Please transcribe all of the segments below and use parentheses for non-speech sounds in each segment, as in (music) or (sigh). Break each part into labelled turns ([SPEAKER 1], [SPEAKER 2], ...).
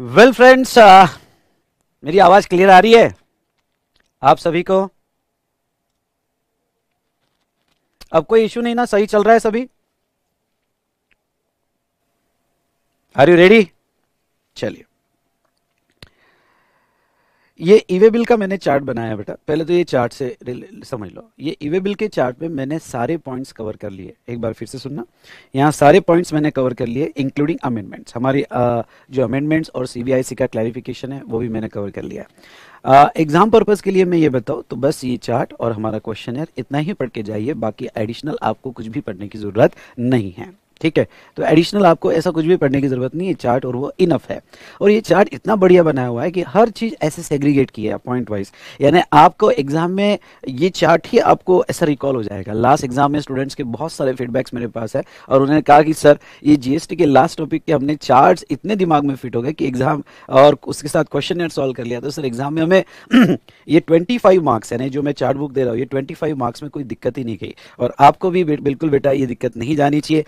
[SPEAKER 1] Well well friends uh, मेरी आवाज clear आ रही है आप सभी को अब कोई इश्यू नहीं ना सही चल रहा है सभी आर यू रेडी चलिए ये ईवे e बिल का मैंने चार्ट बनाया बेटा पहले तो ये चार्ट से समझ लो ये ईवे e बिल के चार्ट में मैंने सारे पॉइंट्स कवर कर लिए एक बार फिर से सुनना यहाँ सारे पॉइंट्स मैंने कवर कर लिए इंक्लूडिंग अमेंडमेंट्स हमारी आ, जो अमेंडमेंट्स और सीबीआईसी का क्लैरिफिकेशन है वो भी मैंने कवर कर लिया एग्जाम पर्पज के लिए मैं ये बताऊँ तो बस ये चार्ट और हमारा क्वेश्चन इतना ही पढ़ के जाइए बाकी एडिशनल आपको कुछ भी पढ़ने की ज़रूरत नहीं है ठीक है तो एडिशनल आपको ऐसा कुछ भी पढ़ने की ज़रूरत नहीं है चार्ट और वो इनफ है और ये चार्ट इतना बढ़िया बनाया हुआ है कि हर चीज़ ऐसे सेग्रीगेट की है पॉइंट वाइज यानी आपको एग्जाम में ये चार्ट ही आपको ऐसा रिकॉल हो जाएगा लास्ट एग्जाम में स्टूडेंट्स के बहुत सारे फीडबैक्स मेरे पास है और उन्होंने कहा कि सर ये जीएसटी के लास्ट टॉपिक के हमने चार्ट इतने दिमाग में फिट हो गए कि एग्जाम और उसके साथ क्वेश्चन सॉल्व कर लिया तो सर एग्जाम में हमें (clears throat) ये ट्वेंटी मार्क्स है जो मैं चार्ट बुक दे रहा हूँ ये ट्वेंटी मार्क्स में कोई दिक्कत ही नहीं गई और आपको भी बिल्कुल बेटा ये दिक्कत नहीं जानी चाहिए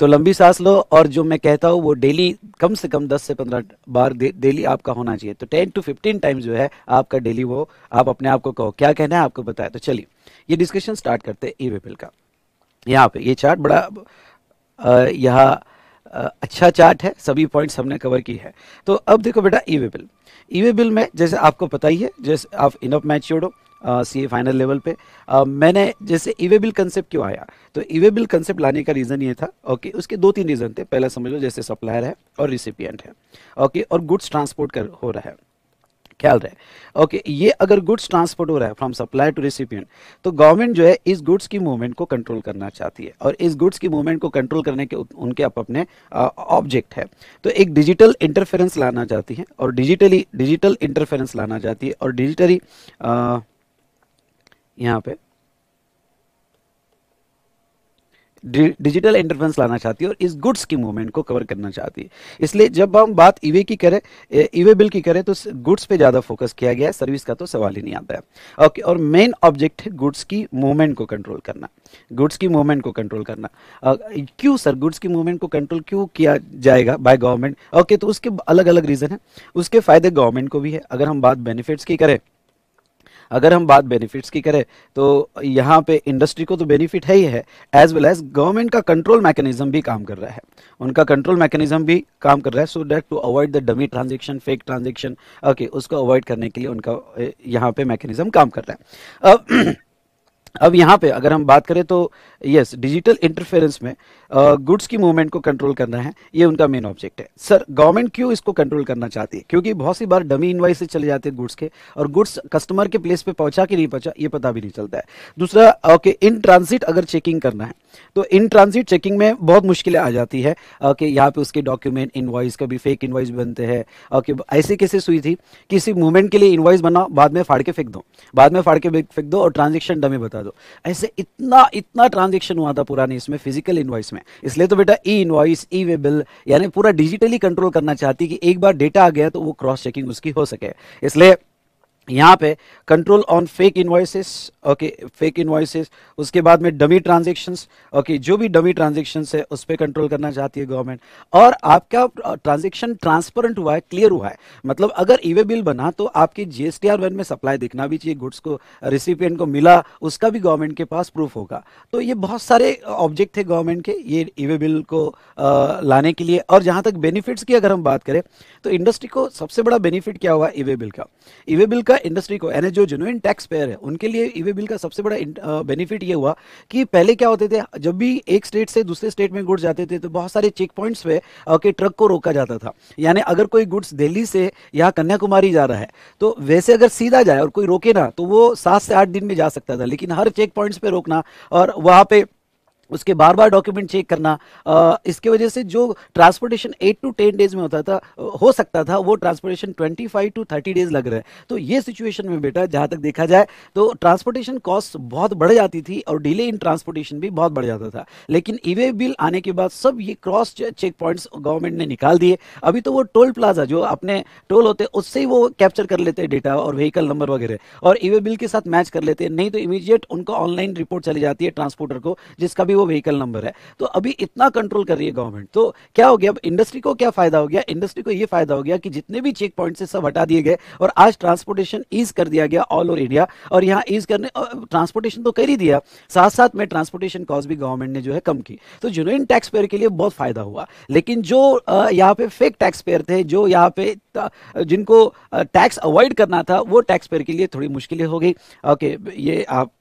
[SPEAKER 1] तो लंबी सांस लो और जो मैं कहता हूँ वो डेली कम से कम 10 से 15 बार डेली आपका होना चाहिए तो 10 टू 15 टाइम्स जो है आपका डेली वो आप अपने आप को कहो क्या कहना है आपको बताया तो चलिए ये डिस्कशन स्टार्ट करते हैं ई वेपिल का यहाँ पे ये चार्ट बड़ा यहाँ अच्छा चार्ट है सभी पॉइंट्स हमने कवर की है तो अब देखो बेटा ई वे बिल ई वे बिल में जैसे आपको पता ही है जैसे आप इनअप मैच छोड़ो सी ए फाइनल लेवल पे आ, मैंने जैसे इवेबल कंसेप्ट क्यों आया तो इवेबल कंसेप्ट लाने का रीज़न ये था ओके उसके दो तीन रीज़न थे पहला समझ लो जैसे सप्लायर है और रिसिपियंट है ओके और गुड्स ट्रांसपोर्ट कर हो रहा है ख्याल रहे ओके ये अगर गुड्स ट्रांसपोर्ट हो रहा है फ्रॉम सप्लायर टू रिसिपियंट तो गवर्नमेंट जो है इस गुड्स की मूवमेंट को कंट्रोल करना चाहती है और इस गुड्स की मूवमेंट को कंट्रोल करने के उनके अप अपने ऑब्जेक्ट है तो एक डिजिटल इंटरफेरेंस लाना चाहती है और डिजिटली डिजिटल इंटरफेरेंस लाना चाहती है और डिजिटली यहाँ पे डिजिटल इंटरफेंस लाना चाहती है और इस गुड्स की मूवमेंट को कवर करना चाहती है इसलिए जब हम बात ईवे e की करें ईवे बिल e की करें तो गुड्स पे ज़्यादा फोकस किया गया है सर्विस का तो सवाल ही नहीं आता है ओके और मेन ऑब्जेक्ट है गुड्स की मूवमेंट को कंट्रोल करना गुड्स की मूवमेंट को कंट्रोल करना क्यों सर गुड्स की मूवमेंट को कंट्रोल क्यों किया जाएगा बाय गवर्नमेंट ओके तो उसके अलग अलग रीज़न है उसके फायदे गवर्नमेंट को भी है अगर हम बात बेनिफिट्स की करें अगर हम बात बेनिफिट्स की करें तो यहाँ पे इंडस्ट्री को तो बेनिफिट है ही है एज वेल एज गवर्नमेंट का कंट्रोल मैकेनिज्म भी काम कर रहा है उनका कंट्रोल मैकेनिज्म भी काम कर रहा है so that to avoid the dummy transaction fake transaction okay उसको अवॉइड करने के लिए उनका यहाँ पे मैकेनिज्म काम कर रहा है अब (clears throat) अब यहाँ पे अगर हम बात करें तो यस डिजिटल इंटरफेरेंस में गुड्स की मूवमेंट को कंट्रोल करना है ये उनका मेन ऑब्जेक्ट है सर गवर्नमेंट क्यों इसको कंट्रोल करना चाहती है क्योंकि बहुत सी बार डमी इनवाइस से चले जाते हैं गुड्स के और गुड्स कस्टमर के प्लेस पे पहुंचा कि नहीं पहुंचा ये पता भी नहीं चलता है दूसरा ओके इन ट्रांसिट अगर चेकिंग करना है तो इन ट्रांसिट चेकिंग में बहुत मुश्किलें आ जाती है ओके यहाँ पे उसके डॉक्यूमेंट इन्वाइस कभी फेक इन्वाइस बनते हैं ओके ऐसे कैसे सुई थी किसी मूवमेंट के लिए इन्वाइस बनाओ बाद में फाड़ के फेंक दो बाद में फाड़ के फेंक दो और ट्रांजेक्शन डमी बता दो ऐसे इतना इतना ट्रांजेक्शन हुआ था पुराने इसमें फिजिकल इन्वाइस में इसलिए तो बेटा ई इनवाइस ई वे बिल यानी पूरा डिजिटली कंट्रोल करना चाहती कि एक बार डेटा आ गया तो वो क्रॉस चेकिंग उसकी हो सके इसलिए यहाँ पे control on fake invoices okay fake invoices उसके बाद में डमी ट्रांजेक्शन्स ओके जो भी डमी ट्रांजेक्शन्स है उस पर कंट्रोल करना चाहती है गवर्नमेंट और आपका ट्रांजेक्शन ट्रांसपेरेंट हुआ है क्लियर हुआ है मतलब अगर ईवे e बिल बना तो आपके जीएसटी आर वन में सप्लाई दिखना भी चाहिए गुड्स को रिसिपियंट को मिला उसका भी गवर्नमेंट के पास प्रूफ होगा तो ये बहुत सारे ऑब्जेक्ट थे गवर्नमेंट के ये ईवे e बिल को आ, लाने के लिए और जहाँ तक बेनिफिट्स की अगर हम बात करें तो इंडस्ट्री को सबसे बड़ा बेनिफिट क्या हुआ ईवे e बिल का ईवे बिल का पूरा इंडस्ट्री को यानी जो जेनुइन टैक्स पेयर है उनके लिए ईवे e बिल का सबसे बड़ा बेनिफिट ये हुआ कि पहले क्या होते थे जब भी एक स्टेट से दूसरे स्टेट में गुड्स जाते थे तो बहुत सारे चेक पॉइंट्स पे के ट्रक को रोका जाता था यानी अगर कोई गुड्स दिल्ली से या कन्याकुमारी जा रहा है तो वैसे अगर सीधा जाए और कोई रोके ना तो वो सात से आठ दिन में जा सकता था लेकिन हर चेक पॉइंट्स पे रोकना और वहाँ पे उसके बार बार डॉक्यूमेंट चेक करना आ, इसके वजह से जो transportation eight to ten days में होता था हो सकता था वो transportation twenty five to thirty days लग रहा है तो ये सिचुएशन में बेटा जहाँ तक देखा जाए तो ट्रांसपोर्टेशन कॉस्ट बहुत बढ़ जाती थी और डिले इन ट्रांसपोर्टेशन भी बहुत बढ़ जाता था लेकिन ई बिल आने के बाद सब ये क्रॉस चेक पॉइंट्स गवर्नमेंट ने निकाल दिए अभी तो वो टोल प्लाजा जो अपने टोल होते हैं उससे ही वो कैप्चर कर लेते हैं डेटा और व्हीकल नंबर वगैरह और ई बिल के साथ मैच कर लेते हैं नहीं तो इमीजिएट उनको ऑनलाइन रिपोर्ट चली जाती है ट्रांसपोर्टर को जिसका भी वो व्हीकल नंबर है तो अभी इतना कंट्रोल कर रही है गवर्नमेंट तो क्या हो गया अब इंडस्ट्री को क्या फायदा हो गया इंडस्ट्री को ये फायदा हो गया कि जितने भी चेक पॉइंट से सब हटा दिए गए और आज ट्रांसपोर्टेशन ईज कर दिया गया ऑल ओवर इंडिया और यहाँ ईज करने ट्रांसपोर्टेशन तो कर ही दिया साथ साथ में ट्रांसपोर्टेशन कॉस्ट भी गवर्नमेंट ने जो है कम की तो जुनून टैक्स पेयर के लिए बहुत फायदा हुआ लेकिन जो यहाँ पे फेक टैक्स पेयर थे जो यहाँ पे जिनको टैक्स अवॉइड करना था वो टैक्स पेयर के लिए थोड़ी मुश्किलें हो गई ओके ये आप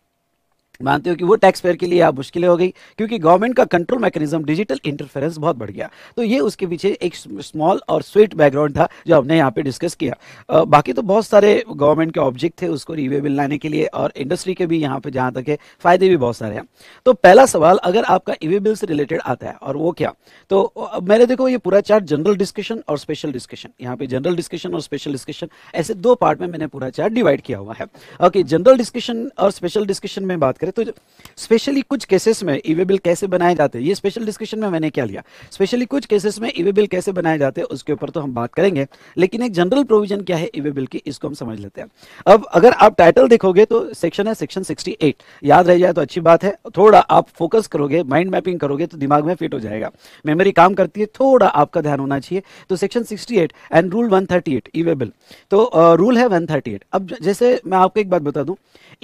[SPEAKER 1] मानते हो कि वो टैक्स पेयर के लिए आप मुश्किलें हो गई क्योंकि गवर्नमेंट का कंट्रोल मैकेनिज्म डिजिटल इंटरफेरेंस बहुत बढ़ गया तो ये उसके पीछे एक स्मॉल और स्वीट बैकग्राउंड था जो हमने यहाँ पे डिस्कस किया आ, बाकी तो बहुत सारे गवर्नमेंट के ऑब्जेक्ट थे उसको रिव्यू लाने के लिए और इंडस्ट्री के भी यहाँ पे जहाँ तक है फायदे भी बहुत सारे हैं तो पहला सवाल अगर आपका ई बिल से रिलेटेड आता है और वो क्या तो मैंने देखो ये पूरा चार्ट जनरल डिस्कशन और स्पेशल डिस्कशन यहाँ पे जनरल डिस्कशन और स्पेशल डिस्कशन ऐसे दो पार्ट में मैंने पूरा चार्ट डिवाइड किया हुआ है ओके जनरल डिस्कशन और स्पेशल डिस्कशन में बात करें तो स्पेशली कुछ केसेस में इवेबिल कैसे बनाए जाते हैं ये स्पेशल डिस्कशन में मैंने क्या लिया स्पेशली कुछ केसेस में इवेबिल कैसे बनाए जाते हैं उसके ऊपर तो हम बात करेंगे लेकिन एक जनरल प्रोविजन क्या है इवेबिल की इसको हम समझ लेते हैं अब अगर आप टाइटल देखोगे तो सेक्शन है सेक्शन सिक्सटी याद रह जाए तो अच्छी बात है थोड़ा आप फोकस करोगे माइंड मैपिंग करोगे तो दिमाग में फिट हो जाएगा मेमोरी काम करती है थोड़ा आपका ध्यान होना चाहिए तो section sixty and rule one thirty e way bill तो रूल है वन अब जैसे मैं आपको एक बात बता दूं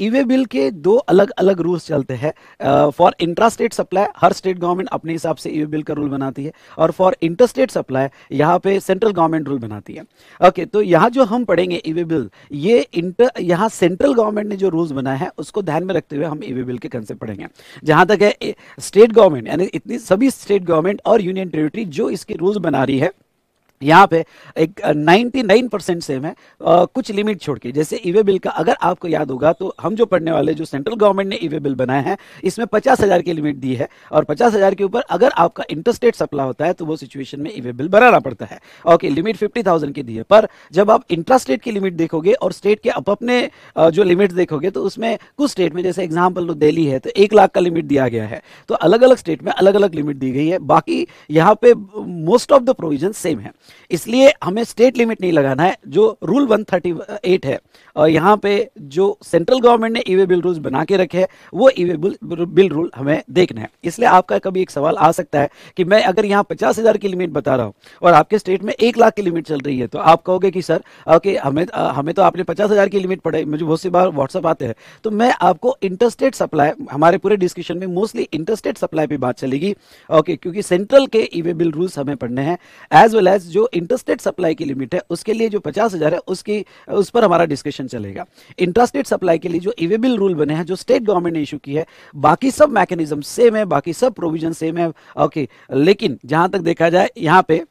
[SPEAKER 1] इवेबिल के दो अलग अलग अलग रूल्स चलते हैं फॉर इंट्रा स्टेट सप्लाई हर स्टेट गवर्नमेंट अपने हिसाब से ई बिल का रूल बनाती है और फॉर इंटर स्टेट सप्लाई यहाँ पे सेंट्रल गवर्नमेंट रूल बनाती है ओके okay, तो यहाँ जो हम पढ़ेंगे ई e बिल ये इंटर यहाँ सेंट्रल गवर्नमेंट ने जो रूल्स बनाए हैं उसको ध्यान में रखते हुए हम ई e बिल के कंसेप्ट पढ़ेंगे जहाँ तक है स्टेट गवर्नमेंट यानी इतनी सभी स्टेट गवर्नमेंट और यूनियन टेरिटरी जो इसके रूल्स बना रही है यहाँ पे एक 99 परसेंट सेम है आ, कुछ लिमिट छोड़ के जैसे ईवे e बिल का अगर आपको याद होगा तो हम जो पढ़ने वाले जो सेंट्रल गवर्नमेंट ने ईवे e बिल बनाया है इसमें पचास हज़ार की लिमिट दी है और पचास हज़ार के ऊपर अगर आपका इंटरेस्ट रेट सप्लाई होता है तो वो सिचुएशन में ईवे e बिल बनाना पड़ता है ओके लिमिट फिफ्टी थाउजेंड की दी है पर जब आप इंटरेस्ट रेट की लिमिट देखोगे और स्टेट के अप अपने जो लिमिट देखोगे तो उसमें कुछ स्टेट में जैसे एग्जाम्पल लो तो दिल्ली है तो एक लाख का लिमिट दिया गया है तो अलग अलग स्टेट में अलग अलग लिमिट दी गई है बाकी यहाँ पे most of the provision same है इसलिए हमें स्टेट लिमिट नहीं लगाना है जो रूल 138 है और यहाँ पे जो सेंट्रल गवर्नमेंट ने ईवे बिल रूल्स बना के रखे हैं वो ईवे बिल रूल हमें देखना है इसलिए आपका कभी एक सवाल आ सकता है कि मैं अगर यहाँ पचास हज़ार की लिमिट बता रहा हूँ और आपके स्टेट में एक लाख की लिमिट चल रही है तो आप कहोगे कि सर ओके हमें हमें तो आपने पचास की लिमिट पड़े मुझे बहुत सी बार व्हाट्सअप आते हैं तो मैं आपको इंटरस्टेट सप्लाई हमारे पूरे डिस्कशन में मोस्टली इंटरस्टेट सप्लाई पर बात चलेगी ओके क्योंकि सेंट्रल के ईवे बिल रूल्स हमें पढ़ने हैं एज वेल एज जो जो इंटरस्टेट सप्लाई की लिमिट है उसके लिए जो पचास हजार है उसकी उस पर हमारा डिस्कशन चलेगा इंटरस्टेट सप्लाई के लिए जो इवेबल रूल बने हैं जो स्टेट गवर्नमेंट ने इशू की है बाकी सब मैकेनिज्म सेम है बाकी सब प्रोविजन सेम है ओके लेकिन जहां तक देखा जाए यहाँ पे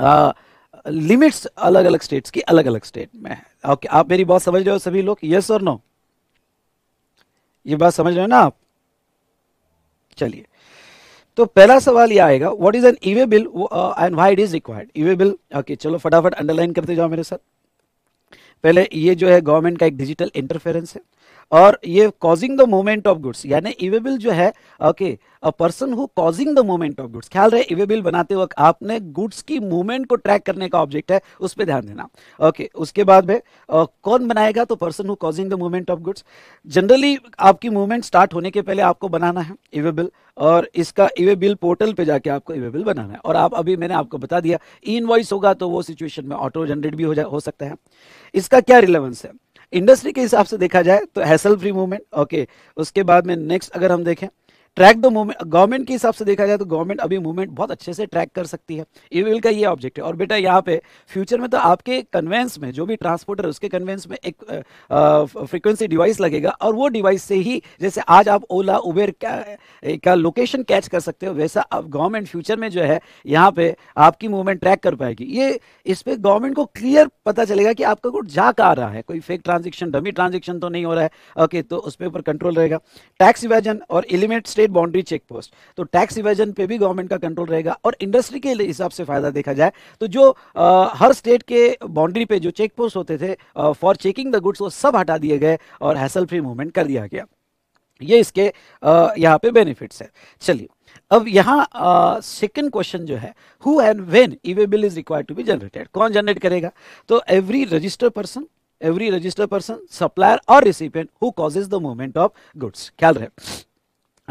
[SPEAKER 1] आ, लिमिट्स अलग अलग स्टेट्स की अलग अलग स्टेट में है ओके आप मेरी बात समझ रहे हो सभी लोग यस और नो ये बात समझ रहे हो ना आप चलिए तो पहला सवाल ये आएगा what is an e way bill and why it is required e way bill okay चलो फटाफट अंडरलाइन करते जाओ मेरे साथ पहले ये जो है गवर्नमेंट का एक डिजिटल इंटरफेरेंस है और ये causing the movement of goods यानी इवेबिल जो है okay a person who causing the movement of goods ख्याल रहे इवेबिल बनाते वक्त आपने गुड्स की मूवमेंट को ट्रैक करने का ऑब्जेक्ट है उस पर ध्यान देना ओके okay, उसके बाद में uh, कौन बनाएगा तो person who causing the movement of goods generally आपकी मूवमेंट स्टार्ट होने के पहले आपको बनाना है इवेबिल और इसका इवेबिल पोर्टल पे जाके आपको इवेबिल बनाना है और आप अभी मैंने आपको बता दिया इन इनवॉइस होगा तो वो सिचुएशन में ऑटो जनरेट भी हो जा हो सकता है इसका क्या रिलेवेंस है इंडस्ट्री के हिसाब से देखा जाए तो हैसल फ्री मूवमेंट ओके उसके बाद में नेक्स्ट अगर हम देखें ट्रैक द मूवमेंट गवर्नमेंट के हिसाब से देखा जाए तो गवर्नमेंट अभी मूवमेंट बहुत अच्छे से ट्रैक कर सकती है ईवीएल का ये ऑब्जेक्ट है और बेटा यहाँ पे फ्यूचर में तो आपके कन्वेंस में जो भी ट्रांसपोर्टर उसके कन्वेंस में एक फ्रिक्वेंसी डिवाइस लगेगा और वो डिवाइस से ही जैसे आज आप ओला उबेर का, का लोकेशन कैच कर सकते हो वैसा अब गवर्नमेंट फ्यूचर में जो है यहाँ पे आपकी मूवमेंट ट्रैक कर पाएगी ये इस पर गवर्नमेंट को क्लियर पता चलेगा कि आपका गुड जा कहाँ रहा है कोई फेक ट्रांजेक्शन डमी ट्रांजेक्शन तो नहीं हो रहा है ओके तो उस पर कंट्रोल रहेगा टैक्स विभाजन और element state boundary check post तो टैक्स इवेजन पे भी गवर्नमेंट का कंट्रोल रहेगा और इंडस्ट्री के हिसाब से फायदा देखा जाए तो जो आ, हर स्टेट के बाउंड्री पे जो चेक पोस्ट होते थे फॉर चेकिंग द गुड्स वो सब हटा दिए गए और हैसल फ्री मूवमेंट कर दिया गया ये इसके यहाँ पे बेनिफिट्स है चलिए अब यहाँ सेकंड क्वेश्चन जो है who and when e way bill is required to be generated कौन जनरेट करेगा तो every register person every register person supplier और recipient who causes the movement of goods ख्याल रहे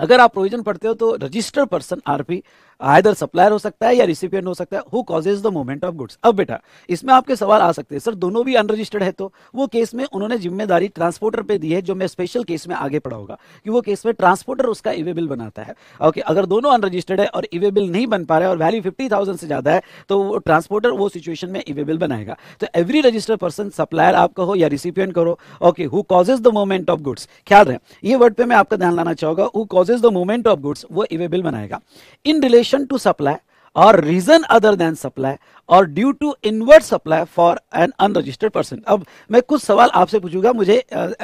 [SPEAKER 1] अगर आप प्रोविजन पढ़ते हो तो registered person RP either supplier हो सकता है या रिसिपियंट हो सकता है who causes the movement of goods अब बेटा इसमें आपके सवाल आ सकते हैं सर दोनों भी अनरजिस्टर्ड है तो वो केस में उन्होंने जिम्मेदारी ट्रांसपोर्टर पे दी है जो मैं स्पेशल केस में आगे पढ़ा होगा कि वो केस में ट्रांसपोर्टर उसका इवेबिल बनाता है ओके अगर दोनों अनरजिस्टर्ड है और इवेबिल नहीं बन पा रहा है और वैल्यू फिफ्टी से ज्यादा है तो वो ट्रांसपोर्टर वो सिचुएशन में इवेबिल बनाएगा तो एवरी रजिस्टर्ड पर्सन सप्लायर आपका हो या रिसिपियंट करो okay who causes the movement of goods ख्याल रहे ये वर्ड पर मैं आपका ध्यान लाना चाहूंगा who causes the movement of goods वो इवेबिल बनाएगा in relation relation to supply or reason other than supply or due to inward supply for an unregistered person अब मैं कुछ सवाल आपसे पूछूंगा मुझे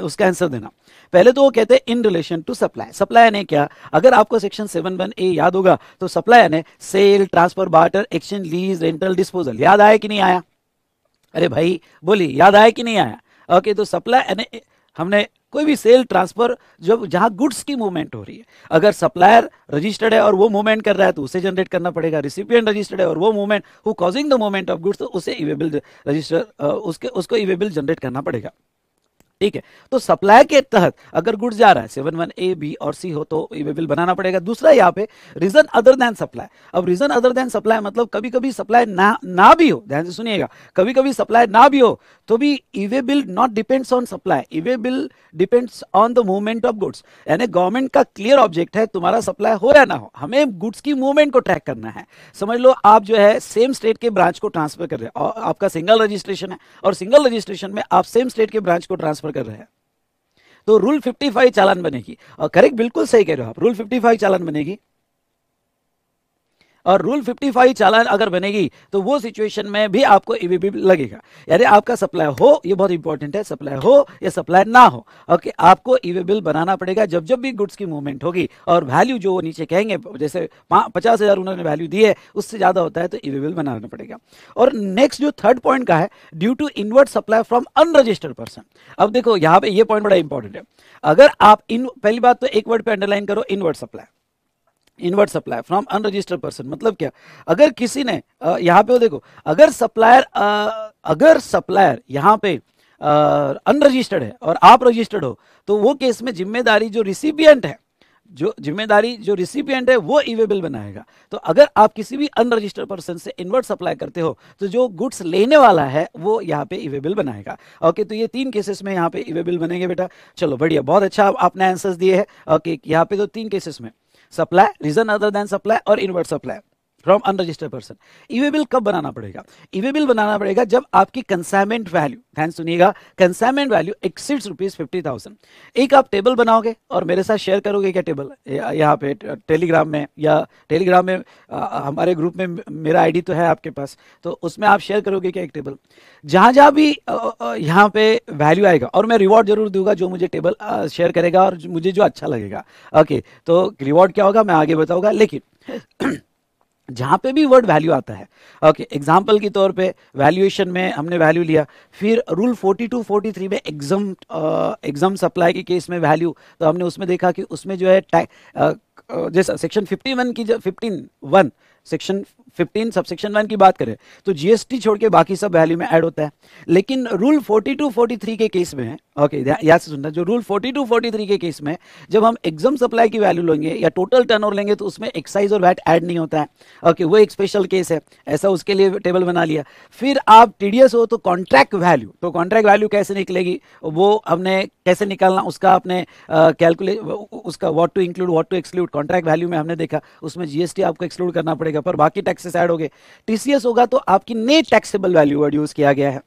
[SPEAKER 1] उसका आंसर देना पहले तो वो कहते हैं in relation to supply supply ने क्या अगर आपको सेक्शन सेवन वन ए याद होगा तो सप्लाई ने sale transfer barter exchange lease rental disposal याद आया कि नहीं आया अरे भाई बोली याद आया कि नहीं आया ओके तो सप्लाई यानी हमने कोई भी सेल ट्रांसफर जब जहां गुड्स की मूवमेंट हो रही है अगर सप्लायर रजिस्टर्ड है और वो मूवमेंट कर रहा है तो उसे जनरेट करना पड़ेगा रिसिपियंट रजिस्टर्ड है और वो movement who causing the movement of goods तो उसे इवेबल रजिस्टर उसके उसको इवेबल जनरेट करना पड़ेगा ठीक है तो सप्लाई के तहत अगर गुड्स जा रहा है सेवन वन ए बी और सी हो तो बिल बनाना पड़ेगा दूसरा यहाँ पे रीजन अदर देन सप्लाई अब रीजन अदर देन सप्लाई मतलब कभी कभी सप्लाई ना ना भी हो ध्यान से सुनिएगा कभी कभी सप्लाई ना भी हो तो भी e way bill not depends on supply e way bill depends on the movement of goods यानी गवर्नमेंट का क्लियर ऑब्जेक्ट है तुम्हारा सप्लाई हो या ना हो हमें गुड्स की मूवमेंट को ट्रैक करना है समझ लो आप जो है सेम स्टेट के ब्रांच को ट्रांसफर कर रहे हो आपका सिंगल रजिस्ट्रेशन है और सिंगल रजिस्ट्रेशन में आप सेम स्टेट के ब्रांच को ट्रांसफर ट्रांसफर कर रहे हैं तो रूल 55 चालान बनेगी और करेक्ट बिल्कुल सही कह रहे हो आप रूल 55 चालान बनेगी और रूल 55 चालान अगर बनेगी तो वो सिचुएशन में भी आपको ईबीपी लगेगा यानी आपका सप्लाई हो ये बहुत इंपॉर्टेंट है सप्लाई हो या सप्लाई ना हो ओके आपको ईवी बिल बनाना पड़ेगा जब जब भी गुड्स की मूवमेंट होगी और वैल्यू जो नीचे कहेंगे जैसे पचास हज़ार उन्होंने वैल्यू दी है उससे ज़्यादा होता है तो ईवी बिल बनाना पड़ेगा और नेक्स्ट जो थर्ड पॉइंट का है due to inward supply from unregistered person अब देखो यहाँ पे ये पॉइंट बड़ा इंपॉर्टेंट है अगर आप इन पहली बात तो एक वर्ड पे अंडरलाइन करो inward supply inward supply from unregistered person मतलब क्या अगर किसी ने यहाँ पे वो देखो अगर सप्लायर अगर सप्लायर यहाँ पे अनरजिस्टर्ड है और आप रजिस्टर्ड हो तो वो केस में जिम्मेदारी जो रिसिपियंट है जो जिम्मेदारी जो रिसिपियंट है वो इवेबल बनाएगा तो अगर आप किसी भी अनरजिस्टर्ड पर्सन से इनवर्ट सप्लाई करते हो तो जो गुड्स लेने वाला है वो यहाँ पे इवेबल बनाएगा ओके तो ये तीन केसेस में यहाँ पे इवेबल बनेंगे बेटा चलो बढ़िया बहुत अच्छा आपने आंसर्स दिए हैं ओके यहाँ पे तो तीन केसेस में supply reason other than supply or inward supply from unregistered person e way bill कब बनाना पड़ेगा इवेबिल बनाना पड़ेगा जब आपकी कंसाइनमेंट वैल्यू ध्यान सुनिएगा consignment value exceeds rupees fifty thousand एक आप टेबल बनाओगे और मेरे साथ शेयर करोगे क्या टेबल यहाँ पे टेलीग्राम में या टेलीग्राम में आ, हमारे ग्रुप में मेरा आईडी तो है आपके पास तो उसमें आप शेयर करोगे क्या एक टेबल जहाँ जहाँ भी यहाँ पे वैल्यू आएगा और मैं रिवॉर्ड जरूर दूंगा जो मुझे टेबल शेयर करेगा और मुझे जो अच्छा लगेगा ओके तो रिवॉर्ड क्या होगा मैं आगे बताऊंगा लेकिन जहाँ पे भी वर्ड वैल्यू आता है ओके okay, एग्जाम्पल के तौर पे वैल्यूएशन में हमने वैल्यू लिया फिर रूल 42 43 में एग्जाम एग्जाम सप्लाई के केस में वैल्यू तो हमने उसमें देखा कि उसमें जो है जैसा सेक्शन 51 की जो 15 one section 15 sub section one की बात करें तो जीएसटी छोड़ के बाकी सब वैल्यू में ऐड होता है लेकिन रूल 42 43 के केस में ओके याद से सुनना जो रूल 42 43 के केस में जब हम एग्जाम सप्लाई की वैल्यू लेंगे या टोटल टर्न लेंगे तो उसमें एक्साइज और वैट ऐड नहीं होता है ओके okay, वो एक स्पेशल केस है ऐसा उसके लिए टेबल बना लिया फिर आप टी हो तो कॉन्ट्रैक्ट वैल्यू तो कॉन्ट्रैक्ट वैल्यू कैसे निकलेगी वो हमने कैसे निकालना उसका आपने कैलकुलेट उसका what to include what to exclude contract value में हमने देखा उसमें जीएसटी आपको एक्सक्लूड करना पड़ेगा जगह पर बाकी टैक्सेस ऐड हो गए टीसीएस होगा तो आपकी net taxable value word use किया गया है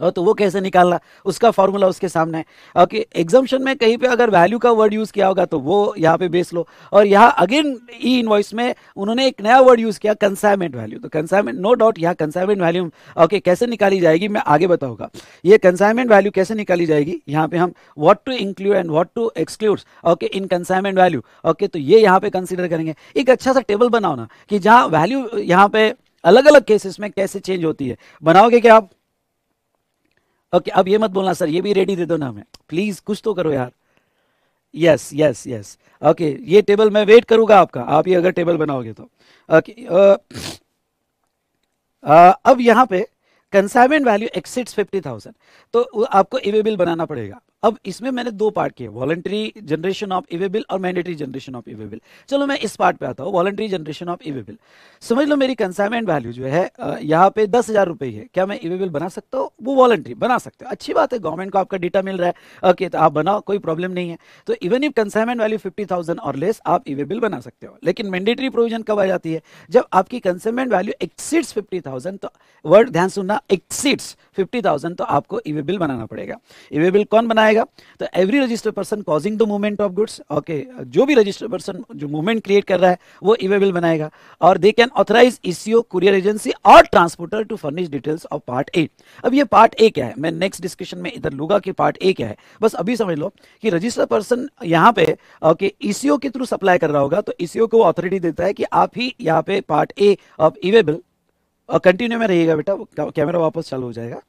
[SPEAKER 1] और तो वो कैसे निकालना उसका फॉर्मूला उसके सामने है ओके एग्जाम्शन में कहीं पे अगर वैल्यू का वर्ड यूज़ किया होगा तो वो यहाँ पे बेस लो और यहाँ अगेन ई इनवॉइस में उन्होंने एक नया वर्ड यूज़ किया कंसाइमेंट वैल्यू तो कंसाइमेंट नो डाउट यहाँ कंसाइमेंट वैल्यू ओके कैसे निकाली जाएगी मैं आगे बताऊँगा ये कंसाइमेंट वैल्यू कैसे निकाली जाएगी यहाँ पे हम what to include and what to exclude okay in consignment value okay तो ये यहाँ पे कंसिडर करेंगे एक अच्छा सा टेबल बनाओ ना कि जहाँ वैल्यू यहाँ पे अलग अलग केसेस में कैसे चेंज होती है बनाओगे क्या आप ओके अब ये मत बोलना सर ये भी रेडी दे दो ना हमें प्लीज कुछ तो करो यार यस यस यस ओके ये टेबल मैं वेट करूंगा आपका आप ये अगर टेबल बनाओगे तो ओके अब यहाँ पे consignment value exceeds fifty thousand तो आपको इवेबिल बनाना पड़ेगा अब इसमें मैंने दो पार्ट किए वॉलंटरी जनरेशन ऑफ इवेबिल और मैंडेटरी जनरेशन ऑफ इवेबिल चलो मैं इस पार्ट पे आता हूँ वॉलंटरी जनरेशन ऑफ इवेबिल समझ लो मेरी कंसाइनमेंट वैल्यू जो है यहाँ पे दस हज़ार रुपये है क्या मैं इवेबिल बना सकता हूँ वो वॉलंटरी बना सकते हो अच्छी बात है गवर्नमेंट को आपका डेटा मिल रहा है ओके तो आप बनाओ कोई प्रॉब्लम नहीं है तो even if consignment value fifty और लेस आप इवेबिल बना सकते हो लेकिन मैंडेटरी प्रोविजन कब आ जाती है जब आपकी कंसाइनमेंट वैल्यू एक्सीड्स फिफ्टी तो वर्ड ध्यान सुनना एक्सीड्स फिफ्टी तो आपको इवेबिल बनाना पड़ेगा इवेबिल कौन बनाएगा आएगा तो every register person causing the movement of goods okay जो भी रजिस्टर पर्सन जो मूवमेंट क्रिएट कर रहा है वो इवेबल बनाएगा और they can authorise ECO courier agency और transporter to furnish details of part A अब ये पार्ट ए क्या है मैं नेक्स्ट डिस्कशन में इधर लूंगा कि पार्ट ए क्या है बस अभी समझ लो कि रजिस्टर पर्सन यहाँ पे ओके ईसीओ के थ्रू सप्लाई कर रहा होगा तो ईसीओ को अथॉरिटी देता है कि आप ही यहाँ पे part A of e way bill continue में रहिएगा बेटा कैमरा वापस चालू हो जाएगा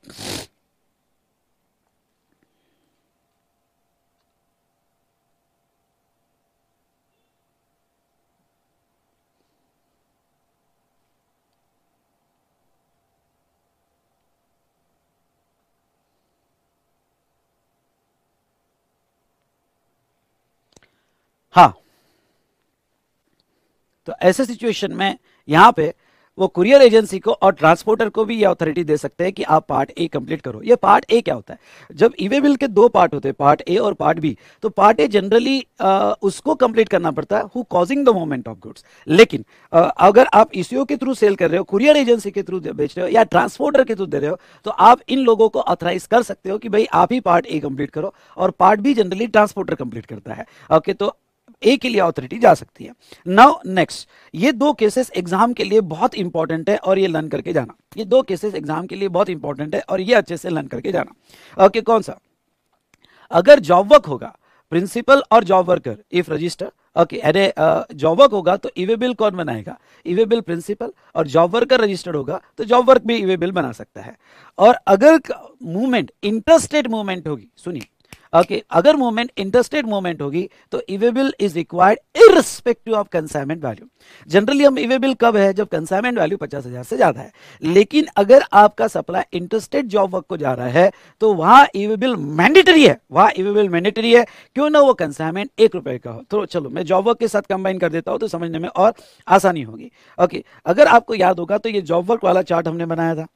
[SPEAKER 1] हाँ तो ऐसे सिचुएशन में यहां पे वो कुरियर एजेंसी को और ट्रांसपोर्टर को भी ये अथॉरिटी दे सकते हैं कि आप पार्ट ए कंप्लीट करो ये पार्ट ए क्या होता है जब ईवे बिल के दो पार्ट होते हैं पार्ट ए और पार्ट बी तो पार्ट ए जनरली उसको कंप्लीट करना पड़ता है who causing the movement of goods लेकिन आ, अगर आप ईसीओ e के थ्रू सेल कर रहे हो कुरियर एजेंसी के थ्रू बेच रहे हो या ट्रांसपोर्टर के थ्रू दे रहे हो तो आप इन लोगों को ऑथराइज कर सकते हो कि भाई आप ही पार्ट ए कंप्लीट करो और part B generally transporter complete करता है ओके तो ए के लिए अथॉरिटी जा सकती है नाउ नेक्स्ट ये दो केसेस एग्जाम के लिए बहुत इंपॉर्टेंट है और ये लर्न करके जाना ये दो केसेस एग्जाम के लिए बहुत इंपॉर्टेंट है और ये अच्छे से लर्न करके जाना ओके okay, कौन सा अगर जॉब वर्क होगा प्रिंसिपल और job worker if register okay अरे जॉब वर्क होगा तो इवे बिल कौन बनाएगा इवे बिल प्रिंसिपल और जॉब वर्कर रजिस्टर्ड होगा तो जॉब वर्क भी इवे बिल बना सकता है और अगर मूवमेंट इंटरस्टेट मूवमेंट होगी सुनिए ओके अगर मूवमेंट इंटरेस्टेड मूवमेंट होगी तो e way bill is required irrespective of consignment value generally हम इवेबिल कब है जब कंसाइनमेंट वैल्यू पचास हजार से ज्यादा है लेकिन अगर आपका सप्लाई इंटरेस्टेड जॉब वर्क को जा रहा है तो वहां इवेबिल मैंडेटरी है वहां इवेबिल मैंडेटरी है क्यों ना वो कंसाइनमेंट एक रुपए का हो तो चलो मैं जॉब वर्क के साथ कंबाइन कर देता हूँ तो समझने में और आसानी होगी ओके अगर आपको याद होगा तो ये जॉब वर्क वाला चार्ट हमने बनाया था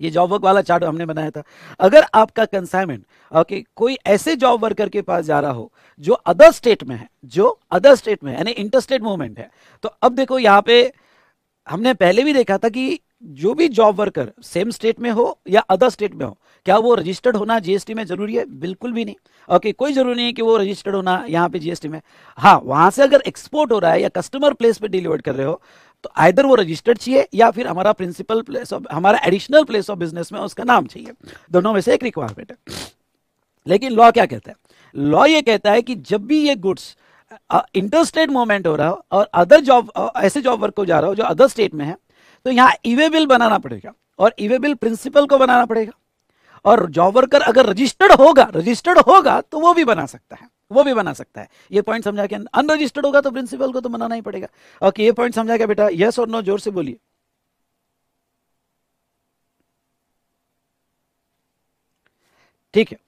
[SPEAKER 1] ये जॉब वर्क वाला चार्ट हमने बनाया था अगर आपका कंसाइनमेंट ओके कोई ऐसे जॉब वर्कर के पास जा रहा हो जो अदर स्टेट में है जो अदर स्टेट में यानी इंटर स्टेट मूवमेंट है तो अब देखो यहाँ पे हमने पहले भी देखा था कि जो भी जॉब वर्कर सेम स्टेट में हो या अदर स्टेट में हो क्या वो रजिस्टर्ड होना जीएसटी में जरूरी है बिल्कुल भी नहीं ओके okay, कोई जरूरी नहीं है कि वो रजिस्टर्ड होना यहाँ पे जीएसटी में हाँ वहां से अगर एक्सपोर्ट हो रहा है या कस्टमर प्लेस पे डिलीवर कर रहे हो तो आइदर वो रजिस्टर्ड चाहिए या फिर हमारा प्रिंसिपल प्लेस ऑफ हमारा एडिशनल प्लेस ऑफ बिजनेस में उसका नाम चाहिए दोनों में से एक रिक्वायरमेंट है लेकिन लॉ क्या कहता है लॉ ये कहता है कि जब भी ये गुड्स इंटरस्टेट मूवमेंट हो रहा हो और अदर जॉब ऐसे जॉब वर्क को जा रहा हो जो अदर स्टेट में है तो यहाँ ईवे बिल बनाना पड़ेगा और ईवे बिल प्रिंसिपल को बनाना पड़ेगा और जॉब वर्कर अगर रजिस्टर्ड होगा रजिस्टर्ड होगा तो वो भी बना सकता है वो भी बना सकता है ये पॉइंट समझा के अनरजिस्टर्ड होगा तो प्रिंसिपल को तो मनाना ही पड़ेगा ओके ये पॉइंट समझा के बेटा यस और नो जोर से बोलिए ठीक है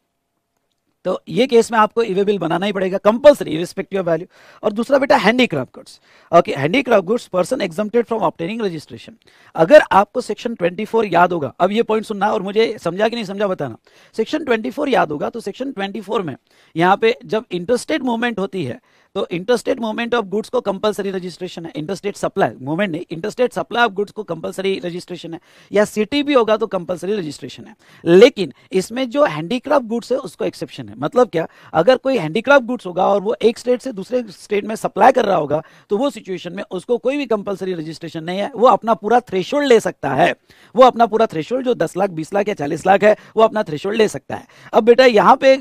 [SPEAKER 1] तो ये केस में आपको ईवे e बिल बनाना ही पड़ेगा कंपलसरी रिस्पेक्टिव वैल्यू और दूसरा बेटा handicraft goods okay handicraft goods person exempted from obtaining registration अगर आपको सेक्शन 24 याद होगा अब ये पॉइंट सुनना और मुझे समझा कि नहीं समझा बताना सेक्शन 24 याद होगा तो सेक्शन 24 में यहाँ पे जब इंटरेस्टेड मूवमेंट होती है तो इंटरस्टेट मूवमेंट ऑफ गुड्स को कंपलसरी रजिस्ट्रेशन है इंटरस्टेट सप्लाई मूवमेंट नहीं इंटरस्टेट सप्लाई ऑफ गुड्स को कंपलसरी रजिस्ट्रेशन है या सिटी भी होगा तो कंपलसरी रजिस्ट्रेशन है लेकिन इसमें जो हैंडीक्राफ्ट गुड्स है उसको एक्सेप्शन है मतलब क्या अगर कोई हैंडीक्राफ्ट गुड्स होगा और वो एक स्टेट से दूसरे स्टेट में सप्लाई कर रहा होगा तो वो सिचुएशन में उसको कोई भी कंपलसरी रजिस्ट्रेशन नहीं है वो अपना पूरा थ्रेशोल्ड ले सकता है वो अपना पूरा थ्रेशोल्ड जो दस लाख बीस लाख या चालीस लाख है वो अपना थ्रेशोल्ड ले सकता है अब बेटा यहाँ पे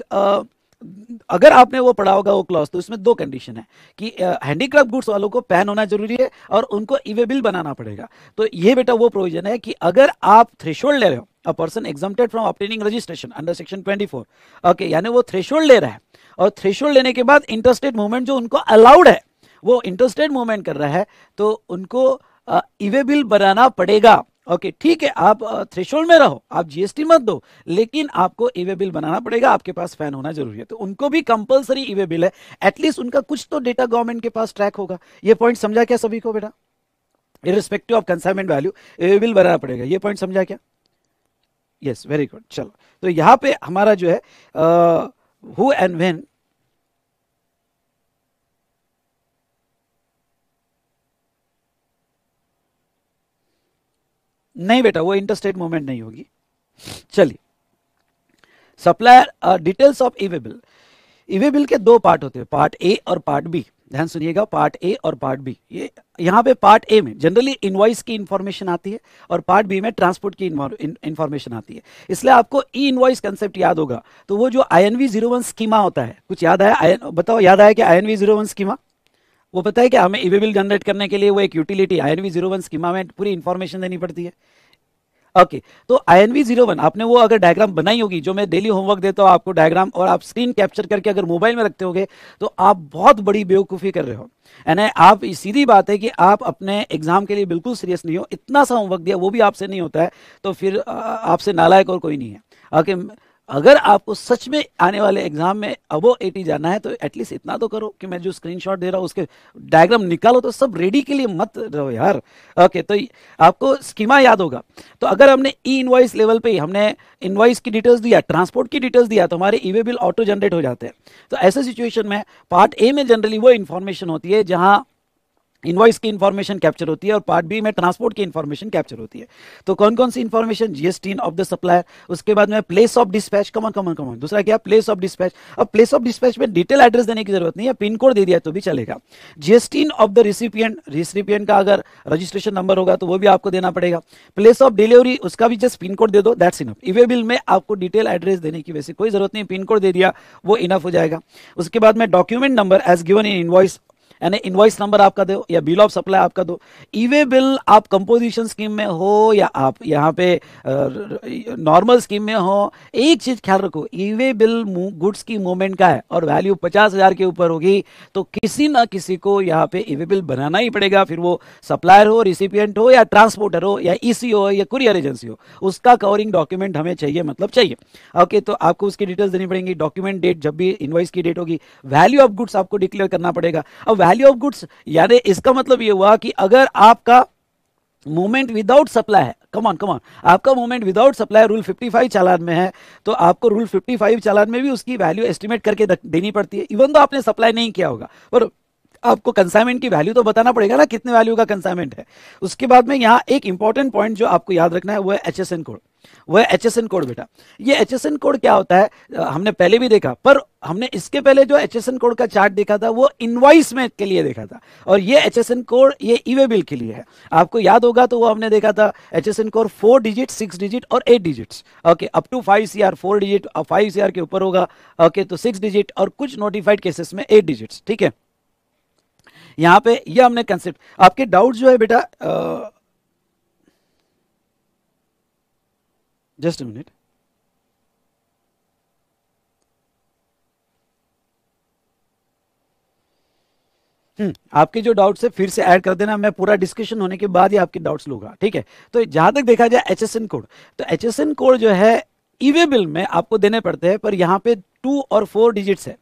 [SPEAKER 1] अगर आपने वो पढ़ा होगा वो क्लॉज तो इसमें दो कंडीशन है कि हैंडीक्राफ्ट गुड्स वालों को पैन होना जरूरी है और उनको इवेबिल बनाना पड़ेगा तो ये बेटा वो प्रोविजन है कि अगर आप थ्रेशोल्ड ले रहे हो a person exempted from obtaining registration under section twenty okay यानी वो थ्रेशोल्ड ले रहा है और थ्रेशोल्ड लेने के बाद इंटरस्टेड मूवमेंट जो उनको अलाउड है वो इंटरस्टेड मूवमेंट कर रहा है तो उनको इवेबिल बनाना पड़ेगा ओके ठीक है आप थ्रेशोल्ड में रहो आप जीएसटी मत दो लेकिन आपको ईवे e बिल बनाना पड़ेगा आपके पास फैन होना जरूरी है तो उनको भी कंपलसरी ईवे बिल है एटलीस्ट उनका कुछ तो डेटा गवर्नमेंट के पास ट्रैक होगा ये पॉइंट समझा क्या सभी को बेटा irrespective of consignment value e way bill बनाना पड़ेगा ये पॉइंट समझा क्या यस वेरी गुड चलो तो यहाँ पे हमारा जो है हु एंड वेन नहीं बेटा वो इंटरस्टेट मूवमेंट नहीं होगी चलिए supplier details of e way bill e way bill के दो पार्ट होते हैं पार्ट ए और पार्ट बी ध्यान सुनिएगा पार्ट ए और पार्ट बी ये यहाँ पे पार्ट ए में जनरली इनवाइस की इन्फॉर्मेशन आती है और पार्ट बी में ट्रांसपोर्ट की इन्फॉर्मेशन आती है इसलिए आपको ई इनवाइस कंसेप्ट याद होगा तो वो जो I N V zero one schema होता है कुछ याद आया बताओ याद आया कि I N V zero one schema वो पता है कि हमें ई बिल जनरेट करने के लिए वो एक utility I N V zero one schema में पूरी इन्फॉर्मेशन देनी पड़ती है ओके okay, तो I N V zero one आपने वो अगर डायग्राम बनाई होगी जो मैं डेली होमवर्क देता हूँ आपको डायग्राम और आप स्क्रीन कैप्चर करके अगर मोबाइल में रखते होगे तो आप बहुत बड़ी बेवकूफ़ी कर रहे हो यानी आप सीधी बात है कि आप अपने एग्जाम के लिए बिल्कुल सीरियस नहीं हो इतना सा होमवर्क दिया वो भी आपसे नहीं होता है तो फिर आपसे नालायक और कोई नहीं है ओके okay, अगर आपको सच में आने वाले एग्जाम में अबो एटी जाना है तो एटलीस्ट इतना तो करो कि मैं जो स्क्रीनशॉट दे रहा हूँ उसके डायग्राम निकालो तो सब रेडी के लिए मत रहो यार ओके तो आपको स्कीमा याद होगा तो अगर हमने ई इन्वाइस लेवल पे हमने इनवाइस की डिटेल्स दिया ट्रांसपोर्ट की डिटेल्स दिया तो हमारे e way bill auto generate हो जाते हैं तो ऐसे सिचुएशन में पार्ट ए में जनरली वो इन्फॉर्मेशन होती है जहाँ इन्वाइस की इन्फॉर्मेशन कैप्चर होती है और पार्ट बी में ट्रांसपोर्ट की इन्फॉर्मेशन कैप्चर होती है तो कौन कौन सी information GST of the supplier उसके बाद में place of dispatch come on come on come on दूसरा क्या प्लेस ऑफ डिस्पैच अब प्लेस ऑफ डिस्पैच में डिटेल एड्रेस देने की जरूरत नहीं है पिन कोड दे दिया तो भी चलेगा GST of the recipient recipient का अगर रजिस्ट्रेशन नंबर होगा तो वो भी आपको देना पड़ेगा प्लेस ऑफ डिलीवरी उसका भी जस्ट पिन कोड दे दो दैट्स इनफ इवे बिल में आपको डिटेल एड्रेस देने की वैसे कोई जरूरत नहीं पिन कोड दे दिया वो इनफ हो जाएगा उसके बाद में document number as given in invoice यानी इन्वाइस नंबर आपका दो या बिल ऑफ सप्लाई आपका दो ईवे बिल आप कंपोजिशन स्कीम में हो या आप यहाँ पे नॉर्मल स्कीम में हो एक चीज ख्याल रखो ईवे बिल गुड्स की मूवमेंट का है और वैल्यू पचास हजार के ऊपर होगी तो किसी ना किसी को यहाँ पे ईवे बिल बनाना ही पड़ेगा फिर वो सप्लायर हो रिसिपियंट हो या ट्रांसपोर्टर हो या ईसी e हो या कुरियर एजेंसी हो उसका कवरिंग डॉक्यूमेंट हमें चाहिए मतलब चाहिए ओके तो आपको उसकी डिटेल्स देनी पड़ेंगी डॉक्यूमेंट डेट जब भी इन्वाइस की डेट होगी वैल्यू ऑफ गुड्स आपको डिक्लेयर करना पड़ेगा अब वैल्यू ऑफ गुड्स यानी इसका मतलब ये हुआ कि अगर आपका मूवमेंट विदाउट सप्लाई है कमान कमान आपका movement without supply rule 55 challan में है तो आपको रूल 55 चालान में भी उसकी वैल्यू एस्टिमेट करके देनी पड़ती है इवन तो आपने सप्लाई नहीं किया होगा पर आपको कंसाइनमेंट की वैल्यू तो बताना पड़ेगा ना कितने वैल्यू का कंसाइनमेंट है उसके बाद में यहाँ एक इंपॉर्टेंट पॉइंट जो आपको याद रखना है वो है एच कोड वो है एच कोड बेटा ये एच कोड क्या होता है हमने पहले भी देखा पर हमने इसके पहले जो एच कोड का चार्ट देखा था वो इनवाइस में के लिए देखा था और ये एच कोड ये ईवे बिल के लिए है आपको याद होगा तो वो हमने देखा था H code four digit six digit और eight digits okay up to five C R four digit five C R के ऊपर होगा ओके तो सिक्स डिजिट और कुछ नोटिफाइड केसेस में एट डिजिट्स ठीक है यहां पे ये यह हमने कंसेप्ट आपके डाउट जो है बेटा जस्ट हम्म, मिनट आपके जो डाउट है फिर से ऐड कर देना मैं पूरा डिस्कशन होने के बाद ही आपके डाउट्स लूंगा ठीक है तो जहां तक देखा जाए एचएसएन कोड तो एचएसएन कोड जो है ईवे बिल में आपको देने पड़ते हैं पर यहां पे टू और फोर डिजिट्स है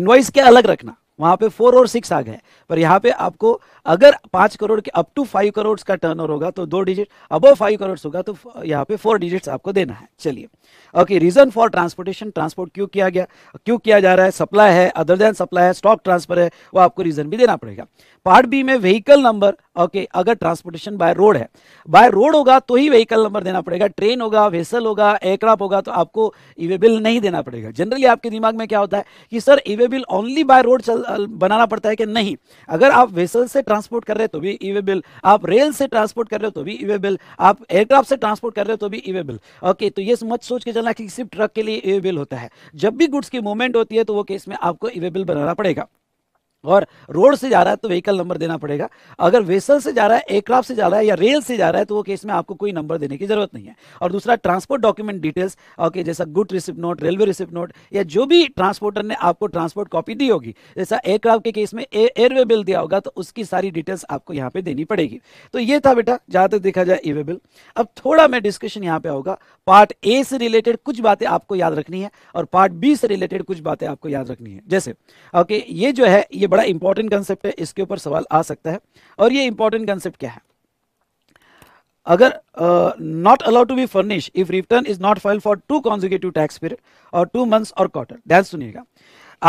[SPEAKER 1] इनवाइस के अलग रखना वहां पे फोर और सिक्स आ गए पर यहाँ पे आपको अगर पांच करोड़ के अप टू फाइव करोड़ का टर्न होगा तो दो डिजिट अब फाइव करोड़ होगा तो यहाँ पे फोर डिजिट्स आपको देना है चलिए okay reason for transportation transport क्यों किया गया क्यों किया जा रहा है सप्लाई है अदर देन सप्लाई है स्टॉक ट्रांसफर है वो आपको रीजन भी देना पड़ेगा पार्ट बी में व्हीकल नंबर ओके अगर ट्रांसपोर्टेशन बाय रोड है बाय रोड होगा तो ही व्हीकल नंबर देना पड़ेगा ट्रेन होगा वेसल होगा एयरक्राफ्ट होगा तो आपको इवेबिल नहीं देना पड़ेगा जनरली आपके दिमाग में क्या होता है कि sir e way bill only by road चल बनाना पड़ता है कि नहीं अगर आप वेसल से ट्रांसपोर्ट तो e कर रहे हो तो भी ईवे e बिल आप रेल से ट्रांसपोर्ट कर रहे हो तो भी ईवे बिल आप एयरक्राफ्ट से ट्रांसपोर्ट कर रहे हो तो भी ईवे बिल ओके तो ये मत सोच के चलना कि सिर्फ ट्रक के लिए ईवे e बिल होता है जब भी गुड्स की मूवमेंट होती है तो वो केस में आपको ईवे बिल बनाना पड़ेगा और रोड से जा रहा है तो व्हीकल नंबर देना पड़ेगा अगर वेसल से जा रहा है एयरक्राफ्ट से जा रहा है या रेल से जा रहा है तो वो केस में आपको कोई नंबर देने की जरूरत नहीं है और दूसरा ट्रांसपोर्ट डॉक्यूमेंट डिटेल्स ओके जैसा good receipt note railway receipt note या जो भी ट्रांसपोर्टर ने आपको ट्रांसपोर्ट कॉपी दी होगी जैसा एयरक्राफ्ट के केस में एयरवे बिल दिया होगा तो उसकी सारी डिटेल्स आपको यहाँ पे देनी पड़ेगी तो ये था बेटा जहाँ तक देखा जाए ई बिल अब थोड़ा मैं डिस्कशन यहाँ पे होगा पार्ट ए से रिलेटेड कुछ बातें आपको याद रखनी है और पार्ट बी से रिलेटेड कुछ बातें आपको याद रखनी है जैसे ओके ये जो है ये बड़ा इंपॉर्टेंट कंसेप्ट है इसके ऊपर सवाल आ सकता है और ये इंपॉर्टेंट कंसेप्ट क्या है अगर not allowed to be furnish if return is not file for two consecutive tax period और टू मंथ्स और क्वार्टर ध्यान सुनिएगा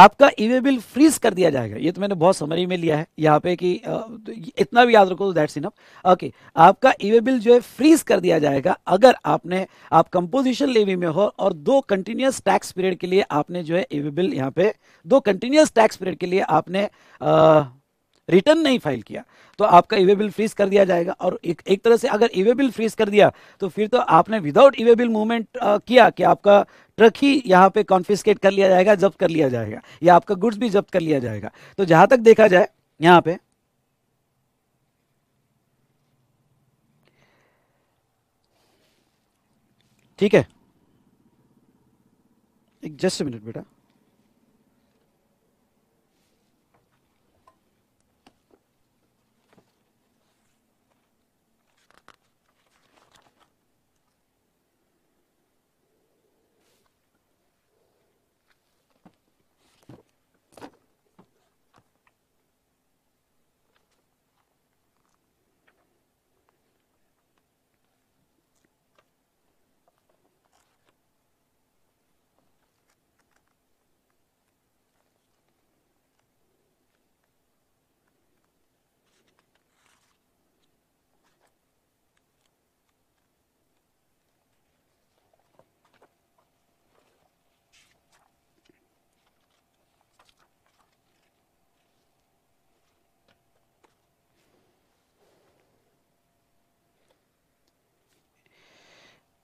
[SPEAKER 1] आपका ईवे बिल फ्रीज कर दिया जाएगा ये तो मैंने बहुत समरी में लिया है यहाँ पे कि तो इतना भी याद रखो तो दैट्स इनफ ओके आपका ईवे बिल जो है फ्रीज कर दिया जाएगा अगर आपने आप कंपोजिशन लेवी में हो और दो कंटिन्यूस टैक्स पीरियड के लिए आपने जो है ईवे बिल यहाँ पे दो कंटिन्यूस टैक्स पीरियड के लिए आपने रिटर्न नहीं फाइल किया तो आपका ईवे बिल फ्रीज कर दिया जाएगा और एक एक तरह से अगर ईवे बिल फ्रीज कर दिया तो फिर तो आपने विदाउट ईवे बिल मूवमेंट किया कि आपका ट्रक ही यहाँ पे कॉन्फिस्केट कर लिया जाएगा जब्त कर लिया जाएगा या आपका गुड्स भी जब्त कर लिया जाएगा तो जहां तक देखा जाए यहां पे ठीक है एक जस्ट मिनट बेटा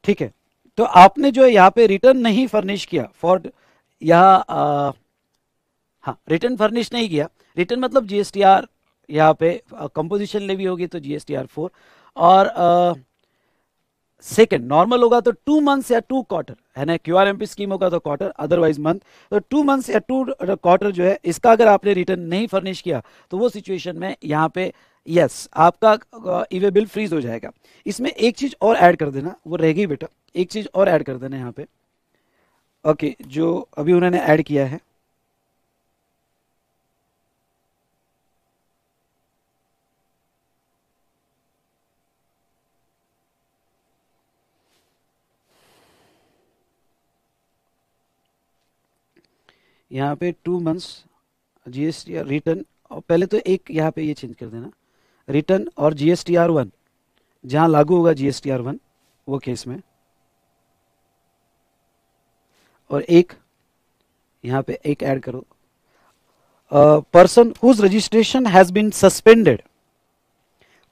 [SPEAKER 1] ठीक है तो आपने जो यहाँ पे रिटर्न नहीं फर्निश किया फॉर यहाँ हाँ रिटर्न फर्निश नहीं किया रिटर्न मतलब जीएसटीआर यहाँ पे कंपोजिशन लेवी होगी तो जीएसटीआर फोर और सेकेंड नॉर्मल होगा तो टू मंथ्स या टू क्वार्टर है ना Q R M P scheme होगा तो क्वार्टर अदरवाइज मंथ तो टू मंथ्स या टू क्वार्टर जो है इसका अगर आपने रिटर्न नहीं फर्निश किया तो वो सिचुएशन में यहाँ पे यस आपका ई बिल फ्रीज हो जाएगा इसमें एक चीज़ और ऐड कर देना वो रहेगी बेटा एक चीज़ और ऐड कर देना यहाँ पे ओके जो अभी उन्होंने ऐड किया है यहाँ पे टू मंथ्स जीएसटी रिटर्न और पहले तो एक यहाँ पे ये यह चेंज कर देना रिटर्न और G S T R one जहां लागू होगा G S T R one वो केस में और एक यहां पे एक ऐड करो person whose registration has been suspended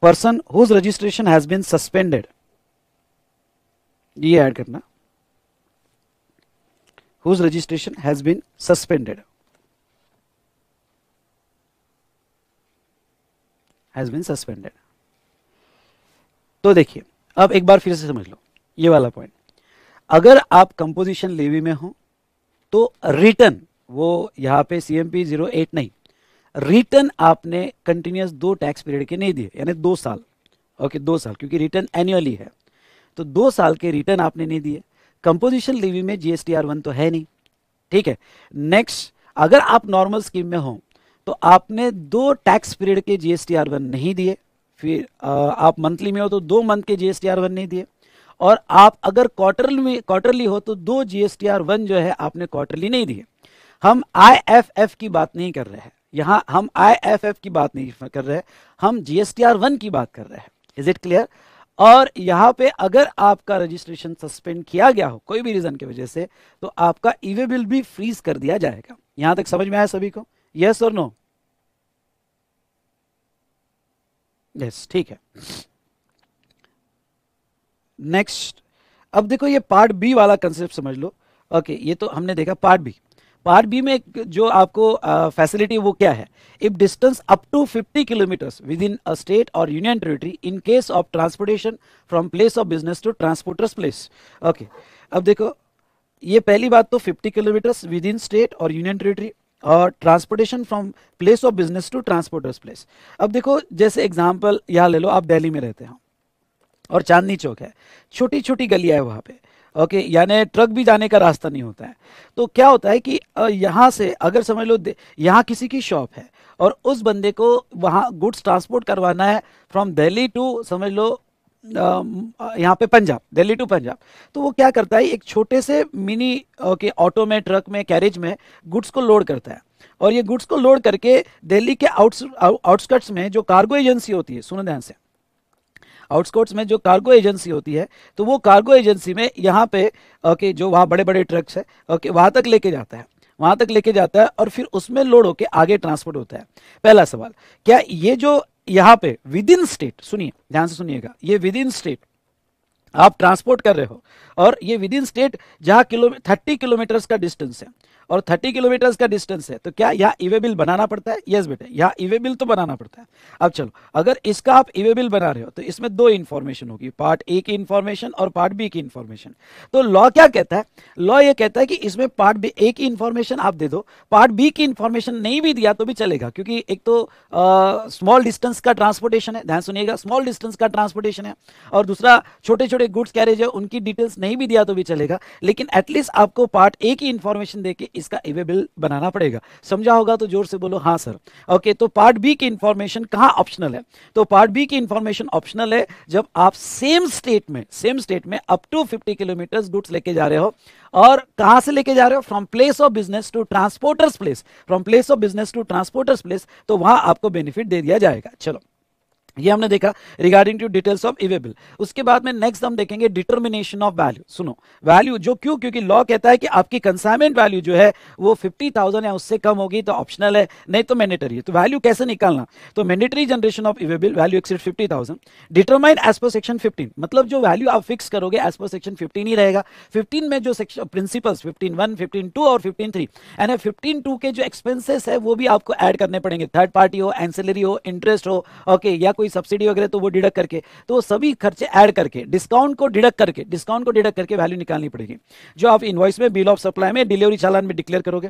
[SPEAKER 1] person whose registration has been suspended ये ऐड करना whose registration has been suspended has been suspended तो देखिए अब एक बार फिर से समझ लो ये वाला पॉइंट अगर आप कंपोजिशन लेवी में हो तो रिटर्न वो यहाँ पे C M P zero eight नहीं रिटर्न आपने कंटिन्यूस दो टैक्स पीरियड के नहीं दिए यानी दो साल ओके दो साल क्योंकि रिटर्न एनुअली है तो दो साल के रिटर्न आपने नहीं दिए कंपोजिशन लेवी में जीएसटी आर वन तो है नहीं ठीक है नेक्स्ट अगर आप नॉर्मल स्कीम में हो तो आपने दो टैक्स पीरियड के जीएसटी आर वन नहीं दिए फिर आ, आप मंथली में हो तो दो मंथ के जीएसटी आर वन नहीं दिए और आप अगर क्वार्टरली में क्वार्टरली हो तो दो जीएसटी आर वन जो है आपने क्वार्टरली नहीं दिए हम आईएफएफ की बात नहीं कर रहे हैं यहाँ हम आईएफएफ की बात नहीं कर रहे हैं हम आर वन की बात कर रहे हैं इज इट क्लियर और यहाँ पे अगर आपका रजिस्ट्रेशन सस्पेंड किया गया हो कोई भी रीजन की वजह से तो आपका ईवे e बिल भी फ्रीज कर दिया जाएगा यहाँ तक समझ में आया सभी को यस और नो यस ठीक है नेक्स्ट अब देखो ये पार्ट बी वाला कंसेप्ट समझ लो ओके okay, ये तो हमने देखा पार्ट बी पार्ट बी में जो आपको फैसिलिटी वो क्या है if distance up to 50 kilometre within a state और union territory in case of transportation from place of business to transporter's place okay अब देखो ये पहली बात तो 50 किलोमीटर्स विद इन स्टेट और यूनियन टेरिटरी और transportation from place of business to transporter's place अब देखो जैसे एग्जाम्पल यहाँ ले लो आप दिल्ली में रहते हो और चांदनी चौक है छोटी छोटी गलियाँ है वहाँ पे ओके यानी ट्रक भी जाने का रास्ता नहीं होता है तो क्या होता है कि यहाँ से अगर समझ लो यहाँ किसी की शॉप है और उस बंदे को वहाँ गुड्स ट्रांसपोर्ट करवाना है फ्रॉम दिल्ली टू समझ लो
[SPEAKER 2] यहाँ
[SPEAKER 1] पे पंजाब दिल्ली टू पंजाब तो वो क्या करता है एक छोटे से मिनी के ऑटो में ट्रक में कैरेज में गुड्स को लोड करता है और ये गुड्स को लोड करके दिल्ली के आउट्स आउटस्कर्ट्स में जो कार्गो एजेंसी होती है सुन ध्यान से आउटस्कर्ट्स में जो कार्गो एजेंसी होती है तो वो कार्गो एजेंसी में यहाँ पे ओके जो वहाँ बड़े बड़े ट्रक्स है ओके वहाँ तक लेके जाता है वहाँ तक लेके जाता है और फिर उसमें लोड होके आगे ट्रांसपोर्ट होता है पहला सवाल क्या ये जो यहां पे विद इन स्टेट सुनिए ध्यान से सुनिएगा ये विद इन स्टेट आप ट्रांसपोर्ट कर रहे हो और ये विद इन स्टेट जहां किलो थर्टी किलोमीटर का डिस्टेंस है और 30 किलोमीटर का डिस्टेंस है तो क्या यहाँ ईवे बिल बनाना पड़ता है यस बेटे यहाँ ईवे बिल तो बनाना पड़ता है अब चलो अगर इसका आप ईवे बिल बना रहे हो तो इसमें दो इन्फॉर्मेशन होगी पार्ट ए की इन्फॉर्मेशन और पार्ट बी की इन्फॉर्मेशन तो लॉ क्या कहता है लॉ ये कहता है कि इसमें पार्ट बी ए की इन्फॉर्मेशन आप दे दो पार्ट बी की इन्फॉर्मेशन नहीं भी दिया तो भी चलेगा क्योंकि एक तो स्मॉल डिस्टेंस का ट्रांसपोर्टेशन है ध्यान सुनिएगा स्मॉल डिस्टेंस का ट्रांसपोर्टेशन है और दूसरा छोटे छोटे गुड्स कैरेज है उनकी डिटेल्स नहीं भी दिया तो भी चलेगा लेकिन एटलीस्ट आपको पार्ट ए की इन्फॉर्मेशन देके इसका एवेबल बनाना पड़ेगा समझा होगा तो जोर से बोलो हाँ सर ओके तो पार्ट बी की इंफॉर्मेशन कहाँ ऑप्शनल है तो पार्ट बी की इंफॉर्मेशन ऑप्शनल है जब आप सेम स्टेट में सेम स्टेट में up to fifty kilometre goods लेके जा रहे हो और कहाँ से लेके जा रहे हो from place of business to transporter's place from place of business to transporter's place तो वहां आपको बेनिफिट दे दिया जाएगा चलो ये हमने देखा regarding to details of e way bill उसके बाद में नेक्स्ट हम देखेंगे डिटर्मिनेशन ऑफ वैल्यू सुनो वैल्यू जो क्यों क्योंकि लॉ कहता है कि आपकी कंसाइनमेंट वैल्यू जो है वो 50,000 या उससे कम होगी तो ऑप्शनल है नहीं तो मैंडेटरी है तो वैल्यू कैसे निकालना तो mandatory generation of e way bill value exceed fifty determine as per section fifteen मतलब जो वैल्यू आप फिक्स करोगे एज पर सेक्शन फिफ्टीन ही रहेगा फिफ्टीन में जो section principle fifteen one fifteen two और fifteen three and fifteen two के जो एक्सपेंसेस है वो भी आपको एड करने पड़ेंगे थर्ड पार्टी हो एनसेलरी हो इंटरेस्ट हो ओके okay, या कोई कोई सब्सिडी वगैरह तो वो डिडक्ट करके तो वो सभी खर्चे ऐड करके डिस्काउंट को डिडक्ट करके डिस्काउंट को डिडक्ट करके वैल्यू निकालनी पड़ेगी जो आप इन्वॉइस में बिल ऑफ सप्लाई में डिलीवरी चालान में डिक्लेयर करोगे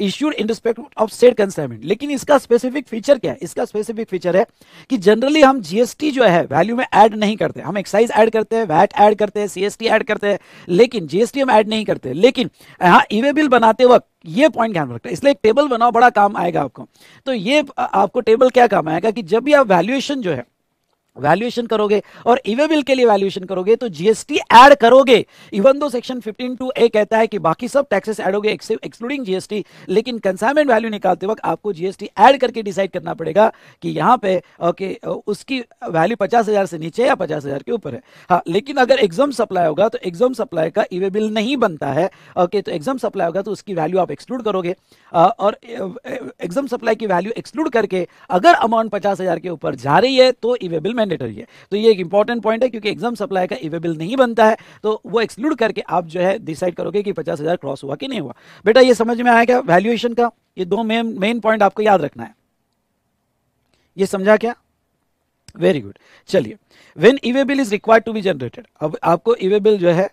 [SPEAKER 1] issued in respect of state consignment लेकिन इसका स्पेसिफिक फीचर क्या है इसका स्पेसिफिक फीचर है कि जनरली हम जीएसटी जो है वैल्यू में ऐड नहीं करते हम एक्साइज ऐड करते हैं वैट ऐड करते हैं सीएसटी ऐड करते हैं लेकिन जीएसटी हम ऐड नहीं करते लेकिन यहाँ ईवे e बिल बनाते वक्त ये पॉइंट ध्यान रखना है इसलिए एक टेबल बनाओ बड़ा काम आएगा आपको तो ये आपको टेबल क्या काम आएगा कि जब भी आप वैल्यूएशन जो है वैल्यूएशन करोगे और इवे बिल के लिए वैल्यूएशन करोगे तो जीएसटी ऐड करोगे इवन दो सेक्शन 15 टू ए कहता है कि बाकी सब टैक्सेस ऐड होगे एक्सक्लूडिंग जीएसटी लेकिन कंसाइनमेंट वैल्यू निकालते वक्त आपको जीएसटी ऐड करके डिसाइड करना पड़ेगा कि यहाँ पे ओके उसकी वैल्यू पचास हजार से नीचे या पचास हजार के ऊपर है हाँ लेकिन अगर एग्जाम सप्लाई होगा तो एग्जाम सप्लाई का इवे बिल नहीं बनता है ओके तो एग्जाम सप्लाई होगा तो उसकी वैल्यू आप एक्सक्लूड करोगे और एग्जाम सप्लाई की वैल्यू एक्सक्लूड करके अगर अमाउंट पचास के ऊपर जा रही है तो इवे बिल में मैंडेटरी है तो ये एक इंपॉर्टेंट पॉइंट है क्योंकि एग्जाम सप्लाई का इवेबल नहीं बनता है तो वो एक्सक्लूड करके आप जो है डिसाइड करोगे कि पचास हज़ार क्रॉस हुआ कि नहीं हुआ बेटा ये समझ में आया क्या वैल्यूएशन का ये दो मेन मेन पॉइंट आपको याद रखना है ये समझा क्या वेरी गुड चलिए when e way bill is required to be generated अब आपको इवेबिल जो है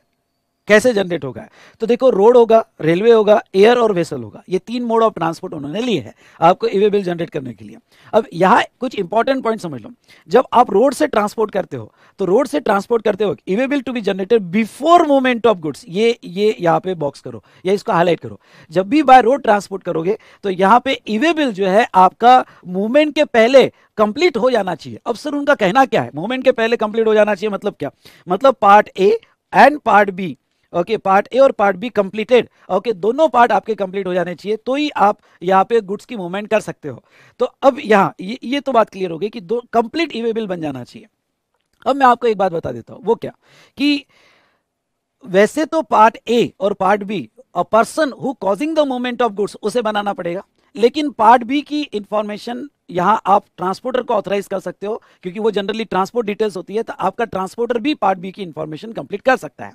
[SPEAKER 1] कैसे जनरेट होगा तो देखो रोड होगा रेलवे होगा एयर और वेसल होगा ये तीन मोड ऑफ ट्रांसपोर्ट उन्होंने लिए है आपको ईवे बिल जनरेट करने के लिए अब यहाँ कुछ इंपॉर्टेंट पॉइंट समझ लो जब आप रोड से ट्रांसपोर्ट करते हो तो रोड से ट्रांसपोर्ट करते हो e way bill to be generated before movement of goods ये ये यहाँ पे बॉक्स करो या इसको हाईलाइट करो जब भी बाय रोड ट्रांसपोर्ट करोगे तो यहाँ पे ईवे बिल जो है आपका मूवमेंट के पहले कंप्लीट हो जाना चाहिए अब सर उनका कहना क्या है मूवमेंट के पहले कंप्लीट हो जाना चाहिए मतलब क्या मतलब part A and part B okay part A और पार्ट बी कंप्लीटेड ओके दोनों पार्ट आपके कंप्लीट हो जाने चाहिए तो ही आप यहाँ पे गुड्स की मूवमेंट कर सकते हो तो अब यहाँ ये, ये तो बात क्लियर हो गई कि दो कंप्लीट इवेबल बिल बन जाना चाहिए अब मैं आपको एक बात बता देता हूँ वो क्या कि वैसे तो पार्ट ए और part B a person who causing the movement of goods उसे बनाना पड़ेगा लेकिन पार्ट बी की इंफॉर्मेशन यहां आप ट्रांसपोर्टर को ऑथराइज कर सकते हो क्योंकि वो जनरली ट्रांसपोर्ट डिटेल्स होती है तो आपका ट्रांसपोर्टर भी पार्ट बी की इंफॉर्मेशन कंप्लीट कर सकता है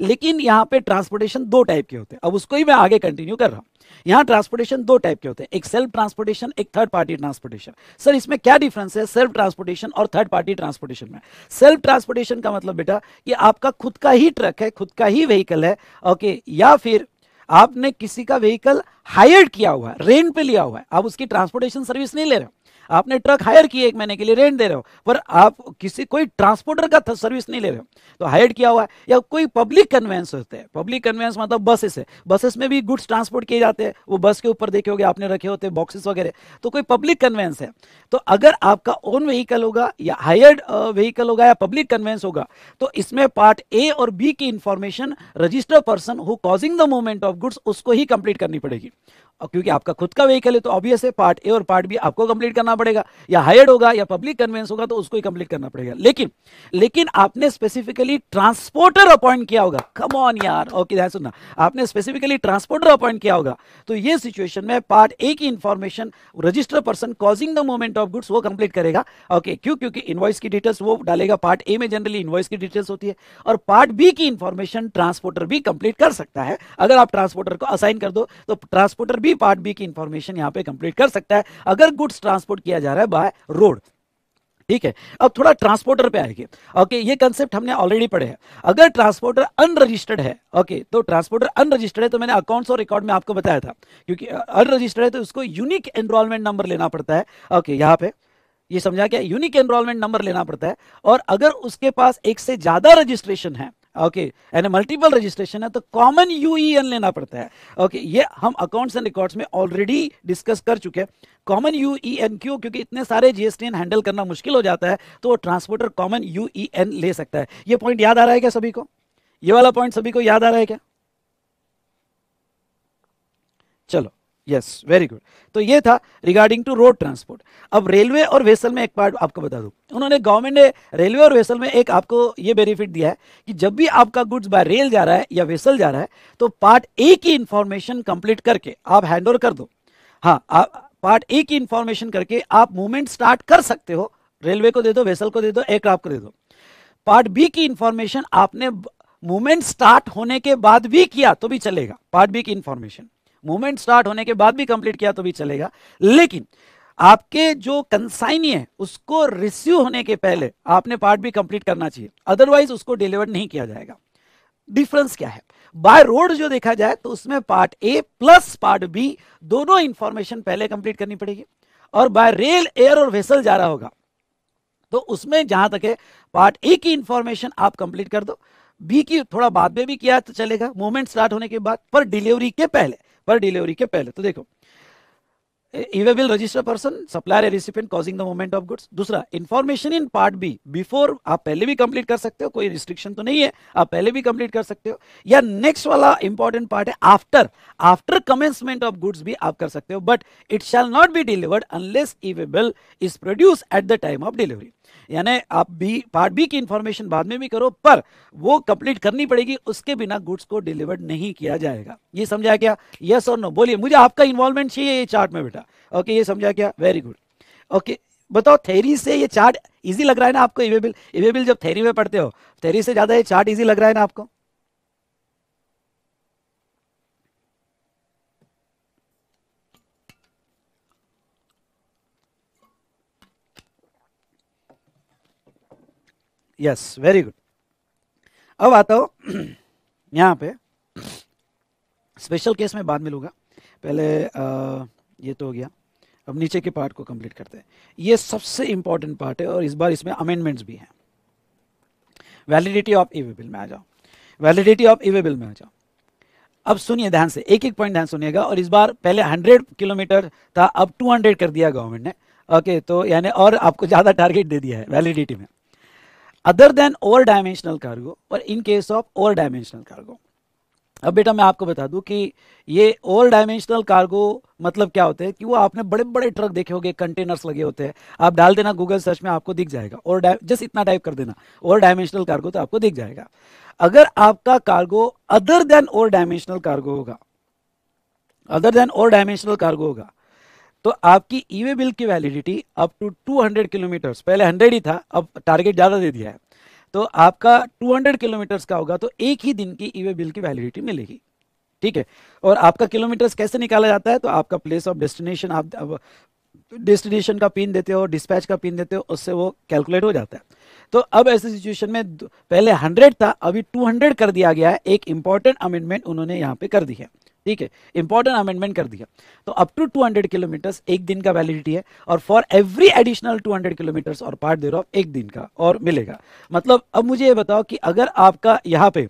[SPEAKER 1] लेकिन यहां पे ट्रांसपोर्टेशन दो टाइप के होते हैं अब उसको ही मैं आगे कंटिन्यू कर रहा हूं यहां ट्रांसपोर्टेशन दो टाइप के होते हैं एक सेल्फ ट्रांसपोर्टेशन एक थर्ड पार्टी ट्रांसपोर्टेशन सर इसमें क्या डिफरेंस है सेल्फ ट्रांसपोर्टेशन और थर्ड पार्टी ट्रांसपोर्टेशन में सेल्फ ट्रांसपोर्टेशन का मतलब बेटा कि आपका खुद का ही ट्रक है खुद का ही व्हीकल है ओके या फिर आपने किसी का व्हीकल हायर किया हुआ है रेंट पे लिया हुआ है आप उसकी ट्रांसपोर्टेशन सर्विस नहीं ले रहे हो आपने ट्रक हायर किए एक महीने के लिए रेंट दे रहे हो पर आप किसी कोई ट्रांसपोर्टर का सर्विस नहीं ले रहे हो तो हायर किया हुआ है या कोई पब्लिक कन्वेंस होते हैं पब्लिक कन्वेंस मतलब बसेस है बसेस में भी गुड्स ट्रांसपोर्ट किए जाते हैं वो बस के ऊपर देखे हो आपने रखे होते हैं बॉक्सेस वगैरह तो कोई पब्लिक कन्वेंस है तो अगर आपका ओन व्हीकल होगा या हायर्ड व्हीकल होगा या पब्लिक कन्वेंस होगा तो इसमें पार्ट ए और बी की information register person who causing the movement of goods उसको ही कंप्लीट करनी पड़ेगी और क्योंकि आपका खुद का व्हीकल है तो ऑब्वियस है पार्ट ए और पार्ट बी आपको कंप्लीट करना पड़ेगा या हायर्ड होगा या पब्लिक कन्वेंस होगा तो उसको ही कंप्लीट करना पड़ेगा लेकिन लेकिन आपने स्पेसिफिकली ट्रांसपोर्टर अपॉइंट किया होगा कम ऑन यार ओके ध्यान सुनना आपने स्पेसिफिकली ट्रांसपोर्टर अपॉइंट किया होगा तो ये सिचुएशन में पार्ट ए की information register person causing the movement of goods वो कंप्लीट करेगा ओके क्यों क्योंकि इन्वॉइस की डिटेल्स वो डालेगा पार्ट ए में जनरली इन्वॉइस की डिटेल्स होती है और पार्ट बी की इंफॉर्मेशन ट्रांसपोर्टर भी कंप्लीट कर सकता है अगर आप ट्रांसपोर्टर को असाइन कर दो तो ट्रांसपोर्टर बी पार्ट बी की इंफॉर्मेशन यहाँ पे कंप्लीट कर सकता है अगर गुड्स ट्रांसपोर्ट किया जा रहा है बाय रोड ठीक है अब थोड़ा ट्रांसपोर्टर पे आएंगे ओके ये कंसेप्ट हमने ऑलरेडी पढ़े हैं अगर ट्रांसपोर्टर अनरजिस्टर्ड है ओके तो ट्रांसपोर्टर अनरजिस्टर्ड है तो मैंने अकाउंट्स और रिकॉर्ड में आपको बताया था क्योंकि अनरजिस्टर्ड है तो उसको यूनिक एनरोलमेंट नंबर लेना पड़ता है ओके यहाँ पे ये समझा क्या यूनिक एनरोलमेंट नंबर लेना पड़ता है और अगर उसके पास एक से ज्यादा रजिस्ट्रेशन है ओके यानी मल्टीपल रजिस्ट्रेशन है तो कॉमन यू e लेना पड़ता है ओके okay, ये हम अकाउंट्स एंड रिकॉर्ड्स में ऑलरेडी डिस्कस कर चुके हैं कॉमन यू ई एन क्यों क्योंकि इतने सारे जीएसटी हैंडल करना मुश्किल हो जाता है तो वो transporter common U E N ले सकता है ये पॉइंट याद आ रहा है क्या सभी को ये वाला पॉइंट सभी को याद आ रहा है क्या चलो यस वेरी गुड तो ये था रिगार्डिंग टू रोड ट्रांसपोर्ट अब रेलवे और वेसल में एक पार्ट आपको बता दूं उन्होंने गवर्नमेंट ने रेलवे और वेसल में एक आपको ये बेनिफिट दिया है कि जब भी आपका गुड्स बाय रेल जा रहा है या वेसल जा रहा है तो पार्ट ए की इंफॉर्मेशन कंप्लीट करके आप हैंड कर दो हाँ आप पार्ट ए की इंफॉर्मेशन करके आप मूवमेंट स्टार्ट कर सकते हो रेलवे को दे दो वेसल को दे दो एयरक्राफ्ट को दे दो पार्ट बी की इंफॉर्मेशन आपने मूवमेंट स्टार्ट होने के बाद भी किया तो भी चलेगा पार्ट बी की इंफॉर्मेशन मूवमेंट स्टार्ट होने के बाद भी कंप्लीट किया तो भी चलेगा लेकिन आपके जो कंसाइनी है उसको रिसीव होने के पहले आपने पार्ट भी कंप्लीट करना चाहिए अदरवाइज उसको डिलीवर नहीं किया जाएगा डिफरेंस क्या है बाय रोड जो देखा जाए तो उसमें part A plus part B दोनों इंफॉर्मेशन पहले कंप्लीट करनी पड़ेगी और बाय रेल एयर और वेसल जा रहा होगा तो उसमें जहां तक है पार्ट ए की इंफॉर्मेशन आप कंप्लीट कर दो बी की थोड़ा बाद में भी किया तो चलेगा मूवमेंट स्टार्ट होने के बाद पर डिलीवरी के पहले पर डिलीवरी के पहले तो देखो e way bill register person supplier recipient causing the movement of goods दूसरा information in part B before आप पहले भी कंप्लीट कर सकते हो कोई रिस्ट्रिक्शन तो नहीं है आप पहले भी कंप्लीट कर सकते हो या नेक्स्ट वाला इंपॉर्टेंट पार्ट है after after commencement of goods भी आप कर सकते हो but it shall not be delivered unless e way bill is produce at the time of delivery यानी आप बी पार्ट बी की इंफॉर्मेशन बाद में भी करो पर वो कंप्लीट करनी पड़ेगी उसके बिना गुड्स को डिलीवर्ड नहीं किया जाएगा ये समझा क्या यस और नो बोलिए मुझे आपका इन्वॉल्वमेंट चाहिए ये चार्ट में बेटा ओके ये समझा क्या वेरी गुड ओके बताओ थेरी से ये चार्ट इजी लग रहा है ना आपको इवेबिल इवेबिल जब थेरी में पढ़ते हो थेरी से ज़्यादा ये चार्ट इजी लग रहा है ना आपको यस वेरी गुड अब आता हो (clears throat) यहाँ पे स्पेशल केस में बाद में लूँगा पहले आ, ये तो हो गया अब नीचे के पार्ट को कंप्लीट करते हैं ये सबसे इंपॉर्टेंट पार्ट है और इस बार इसमें अमेंडमेंट्स भी हैं वैलिडिटी ऑफ ई बिल में आ जाओ वैलिडिटी ऑफ ई बिल में आ जाओ अब सुनिए ध्यान से एक एक पॉइंट ध्यान सुनिएगा और इस बार पहले 100 किलोमीटर था अब 200 कर दिया गवर्नमेंट ने ओके तो यानी और आपको ज़्यादा टारगेट दे दिया है वैलिडिटी में other than over dimensional cargo और in case of over dimensional cargo अब बेटा मैं आपको बता दूं कि ये ओवर डायमेंशनल कार्गो मतलब क्या होते हैं कि वो आपने बड़े बड़े ट्रक देखे होंगे कंटेनर्स लगे होते हैं आप डाल देना गूगल सर्च में आपको दिख जाएगा और जस्ट इतना टाइप कर देना ओवर डायमेंशनल कार्गो तो आपको दिख जाएगा अगर आपका cargo other than over dimensional cargo होगा other than over dimensional cargo होगा तो आपकी ईवे e बिल की वैलिडिटी अप टू 200 किलोमीटर्स पहले 100 ही था अब टारगेट ज़्यादा दे दिया है तो आपका 200 किलोमीटर्स का होगा तो एक ही दिन की ईवे e बिल की वैलिडिटी मिलेगी ठीक है और आपका किलोमीटर्स कैसे निकाला जाता है तो आपका प्लेस ऑफ डेस्टिनेशन आप डेस्टिनेशन का पिन देते हो डिस्पैच का पिन देते हो उससे वो कैलकुलेट हो जाता है तो अब ऐसे सिचुएशन में पहले 100 था अभी 200 कर दिया गया है एक इम्पॉर्टेंट अमेंडमेंट उन्होंने यहाँ पे कर दी है ठीक है इंपॉर्टेंट अमेंडमेंट कर दिया तो अप टू 200 किलोमीटर एक दिन का वैलिडिटी है और फॉर एवरी एडिशनल 200 किलोमीटर और पार्ट दे रहा एक दिन का और मिलेगा मतलब अब मुझे ये बताओ कि अगर आपका यहाँ पे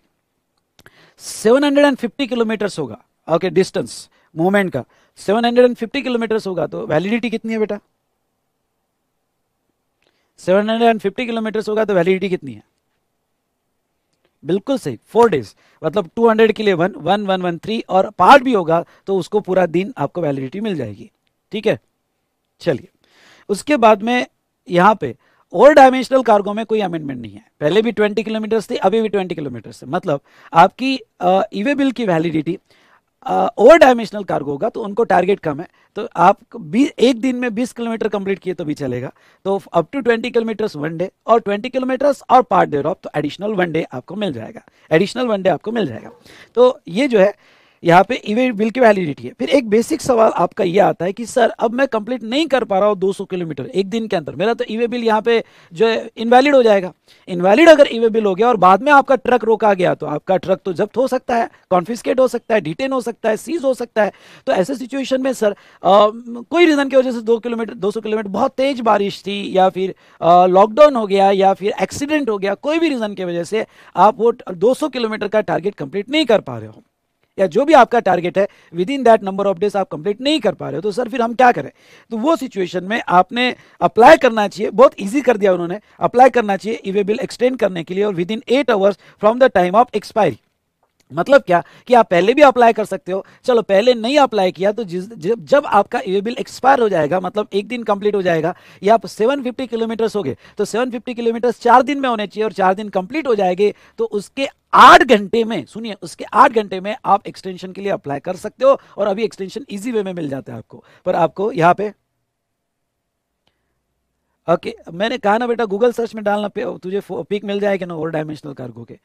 [SPEAKER 1] 750 किलोमीटर्स होगा ओके डिस्टेंस मूवमेंट का 750 किलोमीटर होगा तो वैलिडिटी कितनी है बेटा 750 किलोमीटर्स होगा तो वैलिडिटी कितनी है बिल्कुल सही फोर डेज मतलब टू हंड्रेड के लिए one one one one three और पार्ट भी होगा तो उसको पूरा दिन आपको वैलिडिटी मिल जाएगी ठीक है चलिए उसके बाद में यहाँ पे और डायमेंशनल कार्गो में कोई अमेंडमेंट नहीं है पहले भी 20 किलोमीटर थी अभी भी 20 किलोमीटर से मतलब आपकी ईवे बिल की वैलिडिटी ओवर डायमेंशनल कार्गो होगा तो उनको टारगेट कम है तो आप एक दिन में 20 किलोमीटर कंप्लीट किए तो भी चलेगा तो up to 20 kilometres one day और 20 किलोमीटर्स और पार्ट डे ऑफ तो एडिशनल वन डे आपको मिल जाएगा एडिशनल वन डे आपको मिल जाएगा तो ये जो है यहाँ पे इवेंट बिल की वैलिडिटी है फिर एक बेसिक सवाल आपका ये आता है कि सर अब मैं कंप्लीट नहीं कर पा रहा हूँ 200 किलोमीटर एक दिन के अंदर मेरा तो ईवे e बिल यहाँ पे जो है इनवैलिड हो जाएगा इनवैलिड अगर ईवे e बिल हो गया और बाद में आपका ट्रक रोका गया तो आपका ट्रक तो जब्त हो सकता है कॉन्फिस्केट हो सकता है डिटेन हो सकता है सीज हो सकता है तो ऐसे सिचुएशन में सर आ, कोई रीज़न की वजह से दो किलोमीटर दो किलोमीटर बहुत तेज बारिश थी या फिर लॉकडाउन हो गया या फिर एक्सीडेंट हो गया कोई भी रीज़न की वजह से आप वो दो किलोमीटर का टारगेट कंप्लीट नहीं कर पा रहे हो या जो भी आपका टारगेट है within that number of days आप कंप्लीट नहीं कर पा रहे हो तो सर फिर हम क्या करें तो वो सिचुएशन में आपने अप्लाई करना चाहिए बहुत ईजी कर दिया उन्होंने अप्लाई करना चाहिए इवे बिल एक्सटेंड करने के लिए और within eight hours from the time of expiry मतलब क्या कि आप पहले भी अप्लाई कर सकते हो चलो पहले नहीं अप्लाई किया तो जिस जब जब आपका ये बिल एक्सपायर हो जाएगा मतलब एक दिन कंप्लीट हो जाएगा या आप 750 किलोमीटर्स हो गए तो 750 किलोमीटर्स चार दिन में होने चाहिए और चार दिन कंप्लीट हो जाएंगे तो उसके आठ घंटे में सुनिए उसके आठ घंटे में आप एक्सटेंशन के लिए अप्लाई कर सकते हो और अभी एक्सटेंशन ईजी वे में मिल जाता है आपको पर आपको यहाँ पे ओके okay, मैंने कहा ना बेटा गूगल सर्च में डालना पे तुझे पिक मिल जाएगा ना ओवर डायमेंशनल कार्गो के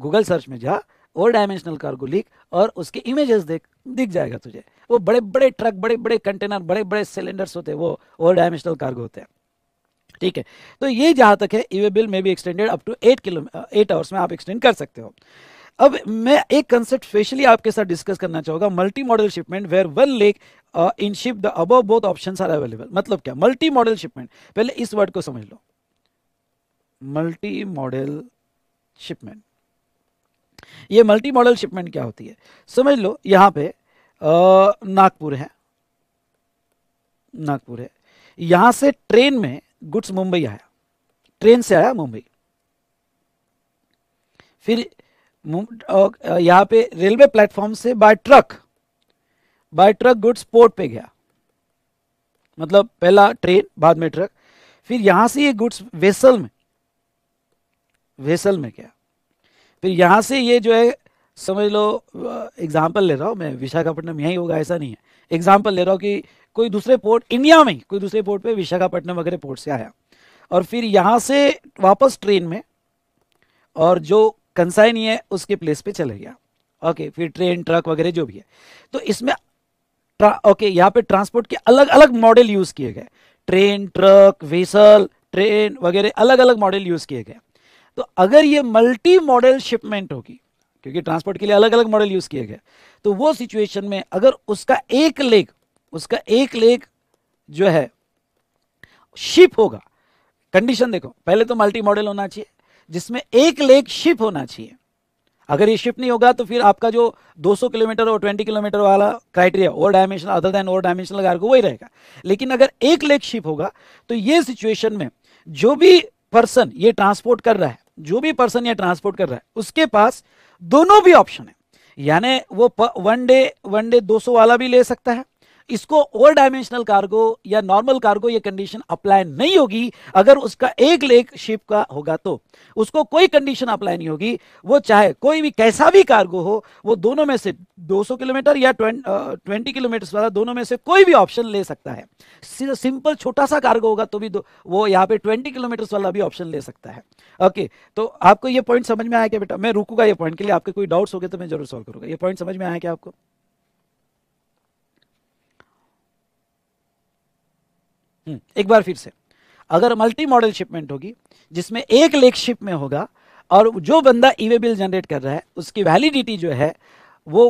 [SPEAKER 1] गूगल सर्च में जा और डायमेंशनल कार्गो लीक और उसके इमेजेस देख दिख जाएगा तुझे वो बड़े बड़े ट्रक बड़े बड़े कंटेनर बड़े बड़े सिलेंडर्स होते हैं वो और डायमेंशनल कार्गो होते हैं ठीक है तो ये जहां तक है ये बिल में भी extended up to eight kilo eight hours में आप एक्सटेंड कर सकते हो अब मैं एक कंसेप्ट स्पेशली आपके साथ डिस्कस करना चाहूंगा multi modal shipment where one leg in ship the above both options are available मतलब क्या मल्टी मॉडल शिपमेंट पहले इस वर्ड को समझ लो मल्टी मॉडल शिपमेंट ये मल्टी मॉडल शिपमेंट क्या होती है समझ लो यहाँ पे नागपुर है नागपुर है यहाँ से ट्रेन में गुड्स मुंबई आया ट्रेन से आया मुंबई फिर यहाँ पे रेलवे प्लेटफॉर्म से by truck by truck goods port पे गया मतलब पहला ट्रेन बाद में ट्रक फिर यहाँ से ये गुड्स वेसल में वेसल में गया फिर तो यहाँ से ये जो है समझ लो एग्जाम्पल ले रहा हूँ मैं विशाखापट्टनम यहीं होगा ऐसा नहीं है एग्जाम्पल ले रहा हूँ कि कोई दूसरे पोर्ट इंडिया में कोई दूसरे पोर्ट पे विशाखापट्टनम वगैरह पोर्ट से आया और फिर यहाँ से वापस ट्रेन में और जो कंसाइनी है उसके प्लेस पे चले गया ओके फिर ट्रेन ट्रक वगैरह जो भी है तो इसमें ओके यहाँ पे ट्रांसपोर्ट के अलग अलग मॉडल यूज किए गए ट्रेन ट्रक व्हीसल ट्रेन वगैरह अलग अलग मॉडल यूज किए गए तो अगर ये मल्टी मॉडल शिपमेंट होगी क्योंकि ट्रांसपोर्ट के लिए अलग अलग मॉडल यूज किए गए तो वो सिचुएशन में अगर उसका एक लेग उसका एक लेग जो है शिप होगा कंडीशन देखो पहले तो मल्टी मॉडल होना चाहिए जिसमें एक लेग शिप होना चाहिए अगर ये शिप नहीं होगा तो फिर आपका जो 200 किलोमीटर और 20 किलोमीटर वाला criteria over dimensional other than over dimensional cargo वही रहेगा लेकिन अगर एक लेग शिप होगा तो ये सिचुएशन में जो भी पर्सन ये ट्रांसपोर्ट कर रहा है जो भी पर्सन ये ट्रांसपोर्ट कर रहा है उसके पास दोनों भी ऑप्शन है यानी वो वन डे वन डे 200 वाला भी ले सकता है इसको ओवर डायमेंशनल कार्गो या नॉर्मल कार्गो ये कंडीशन अप्लाई नहीं होगी अगर उसका एक लेग शिप का होगा तो उसको कोई कंडीशन अप्लाई नहीं होगी वो चाहे कोई भी कैसा भी कार्गो हो वो दोनों में से 200 किलोमीटर या ट्वेंटी किलोमीटर वाला दोनों में से कोई भी ऑप्शन ले सकता है सिंपल छोटा सा कार्गो होगा तो भी वो यहाँ पे ट्वेंटी किलोमीटर वाला भी ऑप्शन ले सकता है ओके तो आपको ये पॉइंट समझ में आया क्या बेटा मैं रुकूंगा ये पॉइंट के लिए आपके कोई डाउट्स हो गए तो मैं जरूर सॉल्व करूंगा ये पॉइंट समझ में आया क्या आपको हम्म, एक बार फिर से अगर मल्टी मॉडल शिपमेंट होगी जिसमें एक लेक शिप में होगा और जो बंदा ईवे बिल जनरेट कर रहा है उसकी वैलिडिटी जो है वो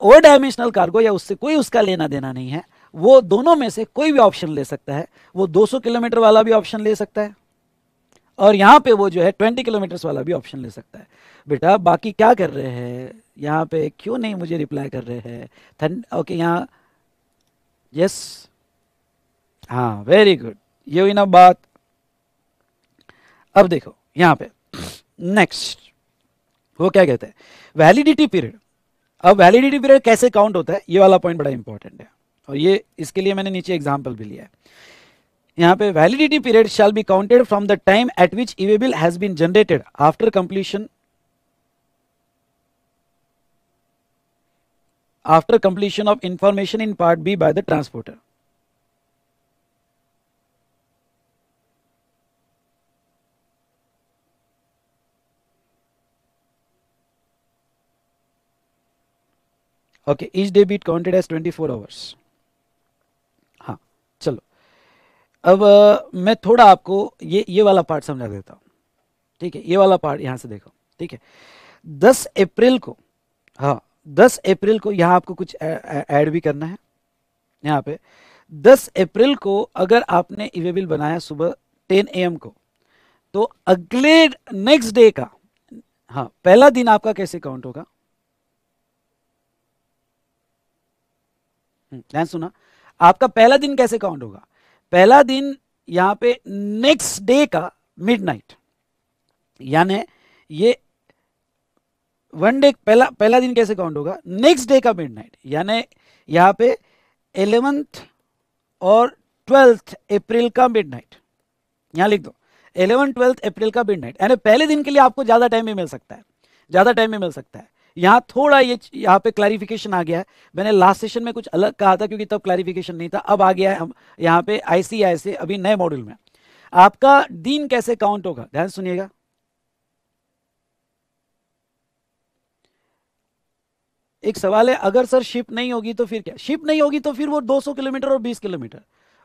[SPEAKER 1] ओवर डायमेंशनल कार्गो या उससे कोई उसका लेना देना नहीं है वो दोनों में से कोई भी ऑप्शन ले सकता है वो 200 किलोमीटर वाला भी ऑप्शन ले सकता है और यहाँ पे वो जो है 20 किलोमीटर्स वाला भी ऑप्शन ले सकता है बेटा बाकी क्या कर रहे हैं यहाँ पे क्यों नहीं मुझे रिप्लाई कर रहे हैं ओके यहाँ यस हाँ वेरी गुड ये हुई ना बात अब देखो यहाँ पे नेक्स्ट वो क्या कहते हैं वैलिडिटी पीरियड अब वैलिडिटी पीरियड कैसे काउंट होता है ये वाला पॉइंट बड़ा इंपॉर्टेंट है और ये इसके लिए मैंने नीचे एग्जाम्पल भी लिया है यहाँ पे validity period shall be counted from the time at which e way bill has been generated after completion after completion of information in part B by the transporter okay each day be counted as 24 four hours हाँ चलो अब मैं थोड़ा आपको ये ये वाला part समझा देता हूँ ठीक है ये वाला पार्ट यहाँ से देखो ठीक है दस अप्रैल को हाँ दस अप्रैल को यहाँ आपको कुछ ऐड भी करना है यहाँ पे दस अप्रैल को अगर आपने बिल बनाया सुबह टेन ए को तो अगले नेक्स्ट डे का हाँ पहला दिन आपका कैसे काउंट होगा ध्यान सुना आपका पहला दिन कैसे काउंट होगा पहला दिन यहां पे नेक्स्ट डे का मिडनाइट यानी ये वन डे पहला पहला दिन कैसे काउंट होगा नेक्स्ट डे का मिडनाइट यानी यहां पे एलेवेंथ और ट्वेल्थ अप्रैल का मिडनाइट यहां लिख दो एलेवन ट्वेल्थ अप्रैल का मिडनाइट यानी पहले दिन के लिए आपको ज़्यादा टाइम भी मिल सकता है ज़्यादा टाइम भी मिल सकता है यहाँ थोड़ा ये यहाँ पे क्लैरिफिकेशन आ गया है मैंने लास्ट सेशन में कुछ अलग कहा था क्योंकि तब क्लैरिफिकेशन नहीं था अब आ गया है हम यहाँ पे आईसीआई से अभी नए मॉड्यूल में आपका दिन कैसे काउंट होगा ध्यान सुनिएगा एक सवाल है अगर सर शिप नहीं होगी तो फिर क्या शिप नहीं होगी तो फिर वो 200 किलोमीटर और 20 किलोमीटर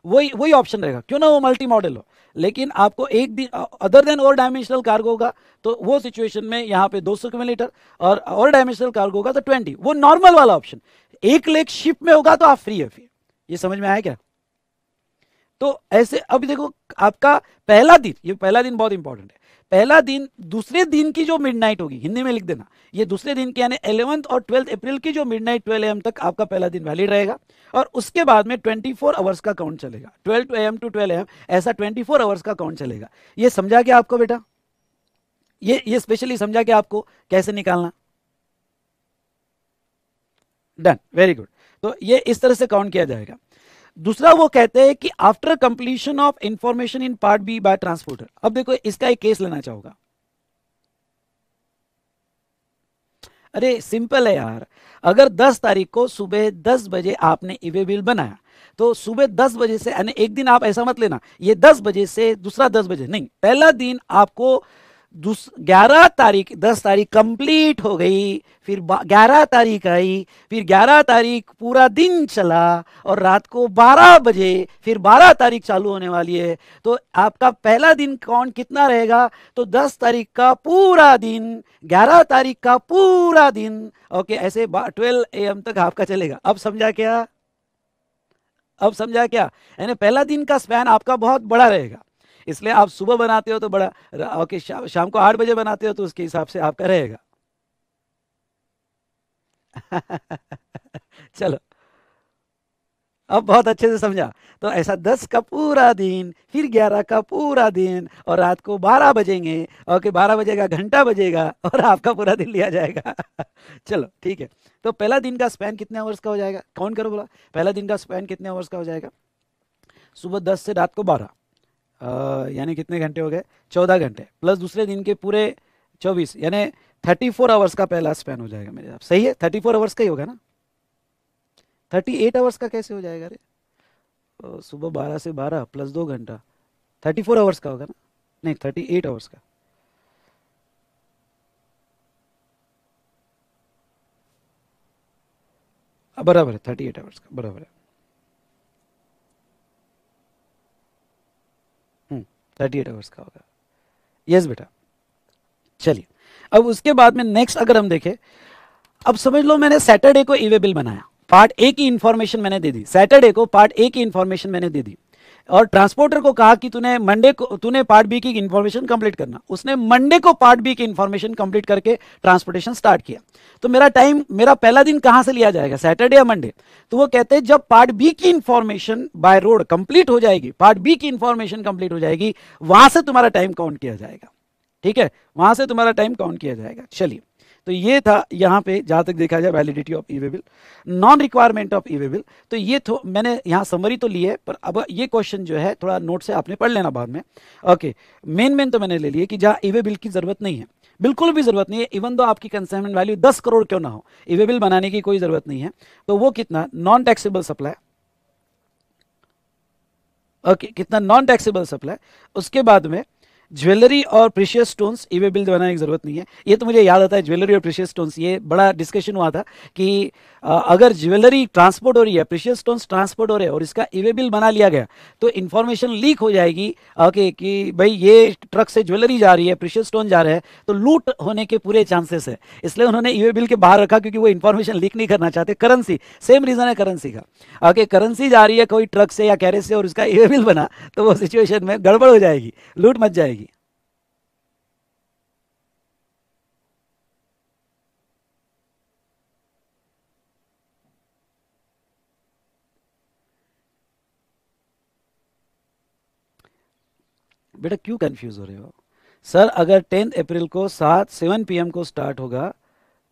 [SPEAKER 1] वही वही ऑप्शन रहेगा क्यों ना वो मल्टी मॉडल हो लेकिन आपको एक दिन अदर देन और डायमेंशनल कार्गो का तो वो सिचुएशन में यहाँ पे 200 किलोमीटर और और डायमेंशनल कार्गो का तो 20 वो नॉर्मल वाला ऑप्शन एक लेग शिप में होगा तो आप फ्री है फिर ये समझ में आया क्या तो ऐसे अब देखो आपका पहला दिन ये पहला दिन बहुत इंपॉर्टेंट है पहला दिन दूसरे दिन की जो मिडनाइट होगी हिंदी में लिख देना ये दूसरे दिन की यानी एलेवंथ और ट्वेल्थ अप्रैल की जो मिडनाइट ट्वेल्व एम तक आपका पहला दिन वैलिड रहेगा और उसके बाद में 24 आवर्स का काउंट चलेगा 12 एम टू 12 एम ऐसा 24 आवर्स का काउंट चलेगा ये समझा के आपको बेटा ये ये स्पेशली समझा के आपको कैसे निकालना डन वेरी गुड तो ये इस तरह से काउंट किया जाएगा दूसरा वो कहते हैं कि after completion of information in part B by transporter अब देखो इसका एक केस लेना चाहूंगा अरे सिंपल है यार अगर 10 तारीख को सुबह 10 बजे आपने ईवे बिल बनाया तो सुबह 10 बजे से यानी एक दिन आप ऐसा मत लेना ये 10 बजे से दूसरा 10 बजे नहीं पहला दिन आपको ग्यारह तारीख दस तारीख कंप्लीट हो गई फिर ग्यारह तारीख आई फिर ग्यारह तारीख पूरा दिन चला और रात को बारह बजे फिर बारह तारीख चालू होने वाली है तो आपका पहला दिन कौन कितना रहेगा तो दस तारीख का पूरा दिन ग्यारह तारीख का पूरा दिन ओके ऐसे ट्वेल्व ए एम तक आपका चलेगा अब समझा क्या अब समझा क्या यानी पहला दिन का स्पैन आपका बहुत बड़ा रहेगा इसलिए आप सुबह बनाते हो तो बड़ा ओके शा, शाम को आठ बजे बनाते हो तो उसके हिसाब से आपका रहेगा (laughs) चलो अब बहुत अच्छे से समझा तो ऐसा दस का पूरा दिन फिर ग्यारह का पूरा दिन और रात को बारह बजेंगे ओके बारह बजेगा घंटा बजेगा और आपका पूरा दिन लिया जाएगा (laughs) चलो ठीक है तो पहला दिन का स्पैन कितने आवर्स का हो जाएगा कौन करो बोला पहला दिन का स्पैन कितने आवर्स का हो जाएगा सुबह दस से रात को बारह यानी कितने घंटे हो गए चौदह घंटे प्लस दूसरे दिन के पूरे चौबीस यानी थर्टी फोर आवर्स का पहला स्पैन हो जाएगा मेरे हिसाब सही है थर्टी फोर आवर्स का ही होगा ना थर्टी एट आवर्स का कैसे हो जाएगा अरे सुबह बारह से बारह प्लस दो घंटा थर्टी फोर आवर्स का होगा ना नहीं थर्टी एट आवर्स का बराबर है थर्टी एट आवर्स का बराबर है थर्टी एट आवर्स का होगा यस बेटा चलिए अब उसके बाद में नेक्स्ट अगर हम देखें अब समझ लो मैंने सैटरडे को बिल बनाया पार्ट ए की इंफॉर्मेशन मैंने दे दी सैटरडे को पार्ट ए की इंफॉर्मेशन मैंने दे दी और ट्रांसपोर्टर को कहा कि तूने मंडे को तूने पार्ट बी की इंफॉर्मेशन कंप्लीट करना उसने मंडे को पार्ट बी की इंफॉर्मेशन कंप्लीट करके ट्रांसपोर्टेशन स्टार्ट किया तो मेरा टाइम मेरा पहला दिन कहां से लिया जाएगा सैटरडे या मंडे तो वो कहते हैं जब पार्ट बी की इंफॉर्मेशन बाय रोड कंप्लीट हो जाएगी पार्ट बी की इंफॉर्मेशन कंप्लीट हो जाएगी वहां से तुम्हारा टाइम काउंट किया जाएगा ठीक है वहां से तुम्हारा टाइम काउंट किया जाएगा चलिए तो ये था यहाँ पे जहाँ तक देखा जाए validity of e way bill non requirement of e way bill तो ये तो मैंने यहाँ समरी तो ली है पर अब ये क्वेश्चन जो है थोड़ा नोट से आपने पढ़ लेना बाद में ओके मेन मेन तो मैंने ले लिया कि जहाँ ई वे बिल की ज़रूरत नहीं है बिल्कुल भी ज़रूरत नहीं है इवन दो आपकी कंसाइनमेंट वैल्यू दस करोड़ क्यों ना हो ई वे बिल बनाने की कोई ज़रूरत नहीं है तो वो कितना non taxable supply okay okay, कितना नॉन टैक्सेबल सप्लाई उसके बाद में ज्वेलरी और प्रेशियस स्टोन्स ईवे बिल बनाने की ज़रूरत नहीं है ये तो मुझे याद आता है ज्वेलरी और प्रेशियस स्टोन्स ये बड़ा डिस्कशन हुआ था कि अगर ज्वेलरी ट्रांसपोर्ट हो रही है प्रेशियस स्टोन्स ट्रांसपोर्ट हो रहे हैं और इसका ईवे बिल बना लिया गया तो इन्फॉर्मेशन लीक हो जाएगी ओके कि भाई ये ट्रक से ज्वेलरी जा रही है प्रेशियस स्टोन जा रहे हैं तो लूट होने के पूरे चांसेस है इसलिए उन्होंने ईवे बिल के बाहर रखा क्योंकि वो इन्फॉर्मेशन लीक नहीं करना चाहते करेंसी सेम रीज़न है करेंसी का ओके करेंसी जा रही है कोई ट्रक से या कैरेज से और उसका ईवे बिल बना तो वो सिचुएशन में गड़बड़ हो जाएगी लूट मच जाएगी बेटा क्यों कंफ्यूज हो रहे हो सर अगर टेंथ अप्रैल को सात सेवन पीएम को स्टार्ट होगा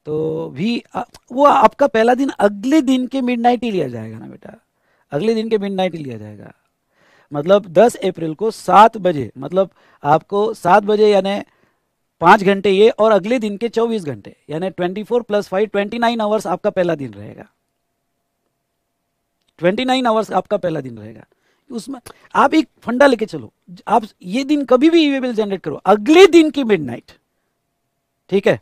[SPEAKER 1] तो भी आ, वो आपका पहला दिन अगले दिन के मिडनाइट ही लिया जाएगा ना बेटा अगले दिन के मिडनाइट ही लिया जाएगा मतलब 10 अप्रैल को सात बजे मतलब आपको सात बजे यानी पाँच घंटे ये और अगले दिन के चौबीस घंटे यानी twenty four plus five twenty nine hours आपका पहला दिन रहेगा ट्वेंटी नाइन आवर्स आपका पहला दिन रहेगा उसमें आप एक फंडा लेके चलो आप ये दिन कभी भी ईवेबल जनरेट करो अगले दिन की मिडनाइट ठीक है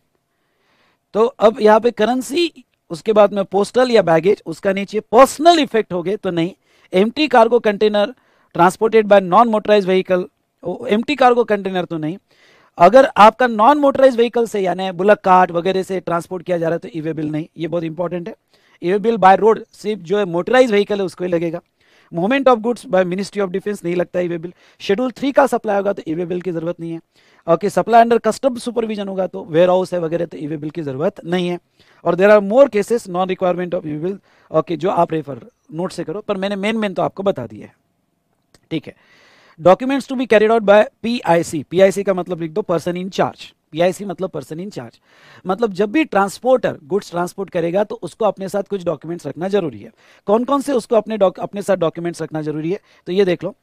[SPEAKER 1] तो अब यहां पे करेंसी उसके बाद में पोस्टल या बैगेज उसका नीचे पर्सनल इफेक्ट हो गए तो नहीं empty cargo container transported by non motorise vehicle टी कार्गो कंटेनर तो नहीं अगर आपका नॉन मोटराइज व्हीकल से यानी बुलक कार्ट वगैरह से ट्रांसपोर्ट किया जा रहा है तो ईवेबिल नहीं ये बहुत इंपॉर्टेंट है ईवेबिल बाय रोड सिर्फ जो है मोटराइज व्हीकल है उसको ही लगेगा movement of goods by ministry of defence नहीं लगता है बिल शेड्यूल थ्री का सप्लाई होगा तो ई बिल की जरूरत नहीं है okay supply under custom supervision होगा तो वेयर हाउस है वगैरह तो ई बिल की जरूरत नहीं है और there are more cases non requirement of e bill okay जो आप रेफर नोट से करो पर मैंने मेन मेन तो आपको बता दिया है ठीक है documents to be carried out by I C का मतलब लिख दो पर्सन इन चार्ज पीआईसी मतलब पर्सन इन चार्ज मतलब जब भी ट्रांसपोर्टर गुड्स ट्रांसपोर्ट करेगा तो उसको अपने साथ कुछ डॉक्यूमेंट्स रखना जरूरी है कौन कौन से उसको अपने अपने साथ डॉक्यूमेंट्स रखना जरूरी है तो ये देख लो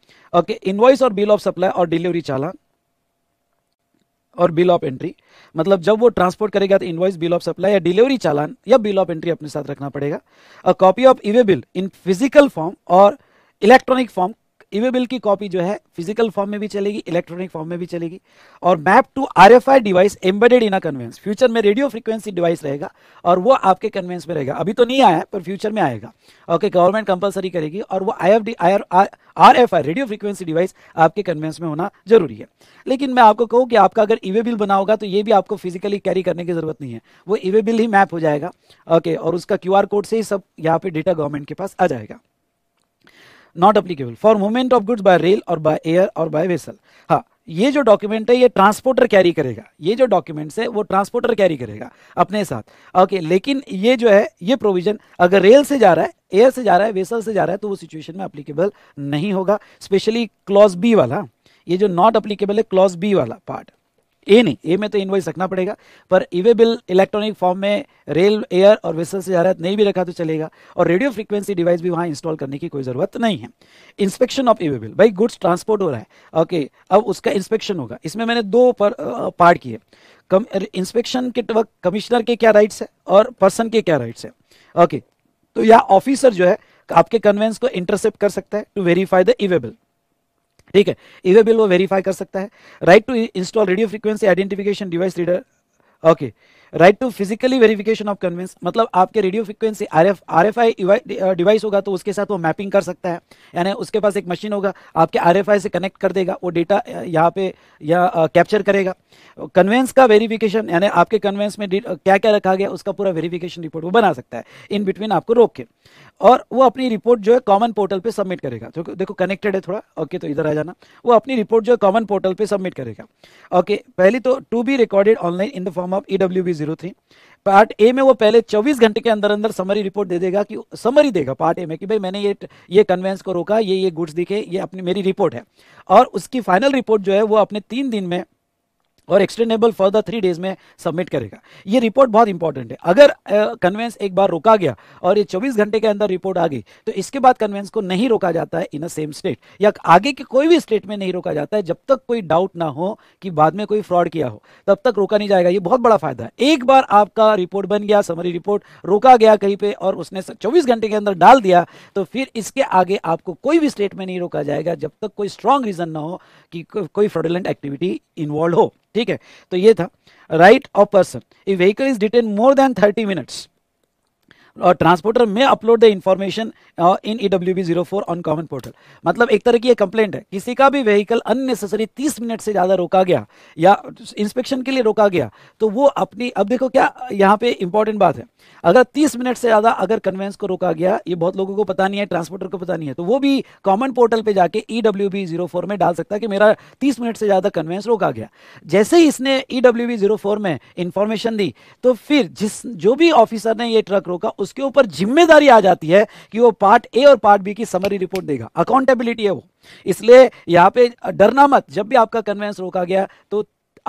[SPEAKER 1] ओके इन्वॉइस और बिल ऑफ सप्लाई और डिलीवरी चालान और बिल ऑफ एंट्री मतलब जब वो ट्रांसपोर्ट करेगा तो इनवॉइस बिल ऑफ सप्लाई या डिलीवरी चालान या बिल ऑफ एंट्री अपने साथ रखना पड़ेगा a copy of इवे bill in physical form और इलेक्ट्रॉनिक फॉर्म इवेबिल बिल की कॉपी जो है फिजिकल फॉर्म में भी चलेगी इलेक्ट्रॉनिक फॉर्म में भी चलेगी और map to RFI device embedded in a conveyance future में रेडियो फ्रीक्वेंसी डिवाइस रहेगा और वो आपके कन्वेंस में रहेगा अभी तो नहीं आया पर फ्यूचर में आएगा ओके गवर्नमेंट कंपलसरी करेगी और वो I F D R F I radio frequency device आपके कन्वेंस में होना जरूरी है लेकिन मैं आपको कहूँ कि आपका अगर ईवे बिल बना होगा तो ये भी आपको फिजिकली कैरी करने की जरूरत नहीं है वो ईवे बिल ही मैप हो जाएगा ओके और उसका क्यू कोड से ही सब यहाँ पे डेटा गवर्नमेंट के पास आ जाएगा not applicable for movement of goods by rail और बाय एयर और बाय वेसल हाँ ये जो डॉक्यूमेंट है ये ट्रांसपोर्टर कैरी करेगा ये जो डॉक्यूमेंट्स है वो ट्रांसपोर्टर कैरी करेगा अपने साथ ओके लेकिन ये जो है ये प्रोविजन अगर रेल से जा रहा है एयर से जा रहा है वेसल से जा रहा है तो वो सिचुएशन में अप्लीकेबल नहीं होगा स्पेशली क्लॉज बी वाला ये जो नॉट अप्लीकेबल है क्लॉज बी वाला पार्ट ए नहीं ए में तो इन्वाइस रखना पड़ेगा पर ईवे बिल इलेक्ट्रॉनिक फॉर्म में रेल एयर और वेसल से जा रहा है नहीं भी रखा तो चलेगा और रेडियो फ्रीक्वेंसी डिवाइस भी वहाँ इंस्टॉल करने की कोई ज़रूरत नहीं है इंस्पेक्शन ऑफ ईवे बिल भाई गुड्स ट्रांसपोर्ट हो रहा है ओके अब उसका इंस्पेक्शन होगा इसमें मैंने दो पर पार्ट किए इंस्पेक्शन के वक्त कमिश्नर के क्या राइट्स है और पर्सन के क्या राइट्स है ओके तो यह ऑफिसर जो है आपके कन्वेंस को इंटरसेप्ट कर सकता है टू वेरीफाई द इवेबल ठीक है इधर बिल वो वेरीफाई कर सकता है right to install radio frequency identification device reader okay right to physically verification of conveyance मतलब आपके radio frequency R F R F I device होगा तो उसके साथ वो मैपिंग कर सकता है यानी उसके पास एक मशीन होगा आपके आर एफ आई से कनेक्ट कर देगा वो डेटा यहाँ पे या कैप्चर करेगा कन्वेंस का वेरिफिकेशन यानी आपके कन्वेंस में क्या क्या रखा गया उसका पूरा वेरिफिकेशन रिपोर्ट वो बना सकता है इन बिटवीन आपको रोक के और वो अपनी रिपोर्ट जो है कॉमन पोर्टल पे सबमिट करेगा तो देखो कनेक्टेड है थोड़ा ओके तो इधर आ जाना वो अपनी रिपोर्ट जो है कॉमन पोर्टल पे सबमिट करेगा ओके पहली तो to be recorded online in the form of E W B zero three part A में वो पहले 24 घंटे के अंदर अंदर समरी रिपोर्ट दे देगा कि समरी देगा पार्ट ए में कि भाई मैंने ये ये कन्वेंस को रोका ये ये गुड्स दिखे ये अपनी मेरी रिपोर्ट है और उसकी फाइनल रिपोर्ट जो है वो अपने तीन दिन में और extendable for the three days में सबमिट करेगा ये रिपोर्ट बहुत इंपॉर्टेंट है अगर कन्वेंस एक बार रोका गया और ये चौबीस घंटे के अंदर रिपोर्ट आ गई तो इसके बाद कन्वेंस को नहीं रोका जाता है इन अ सेम स्टेट या आगे के कोई भी स्टेट में नहीं रोका जाता है जब तक कोई डाउट ना हो कि बाद में कोई फ्रॉड किया हो तब तक रोका नहीं जाएगा ये बहुत बड़ा फायदा है एक बार आपका रिपोर्ट बन गया समरी रिपोर्ट रोका गया कहीं पे और उसने चौबीस घंटे के अंदर डाल दिया तो फिर इसके आगे आपको कोई भी स्टेट में नहीं रोका जाएगा जब तक कोई स्ट्रांग रीजन ना हो कि को, कोई फ्रॉडलेंट एक्टिविटी इन्वॉल्व हो ठीक है तो ये था right of person a vehicle is detain more than thirty minutes और ट्रांसपोर्टर में upload the information in E W B zero four on common portal मतलब एक तरह की ये कंप्लेंट है किसी का भी व्हीकल अननेसेसरी तीस मिनट से ज़्यादा रोका गया या इंस्पेक्शन के लिए रोका गया तो वो अपनी अब देखो क्या यहाँ पे इंपॉर्टेंट बात है अगर तीस मिनट से ज़्यादा अगर कन्वेंस को रोका गया ये बहुत लोगों को पता नहीं है ट्रांसपोर्टर को पता नहीं है तो वो भी कॉमन पोर्टल पर जाके E W B zero four में डाल सकता है कि मेरा तीस मिनट से ज़्यादा कन्वेंस रोका गया जैसे ही इसने E W B zero four में इंफॉर्मेशन दी तो फिर जिस जो भी ऑफिसर ने ये ट्रक रोका उसके ऊपर जिम्मेदारी आ जाती है कि वो पार्ट ए और पार्ट बी की समरी रिपोर्ट देगा अकाउंटेबिलिटी है वो इसलिए यहाँ पे डरना मत जब भी आपका कन्वेंस रोका गया तो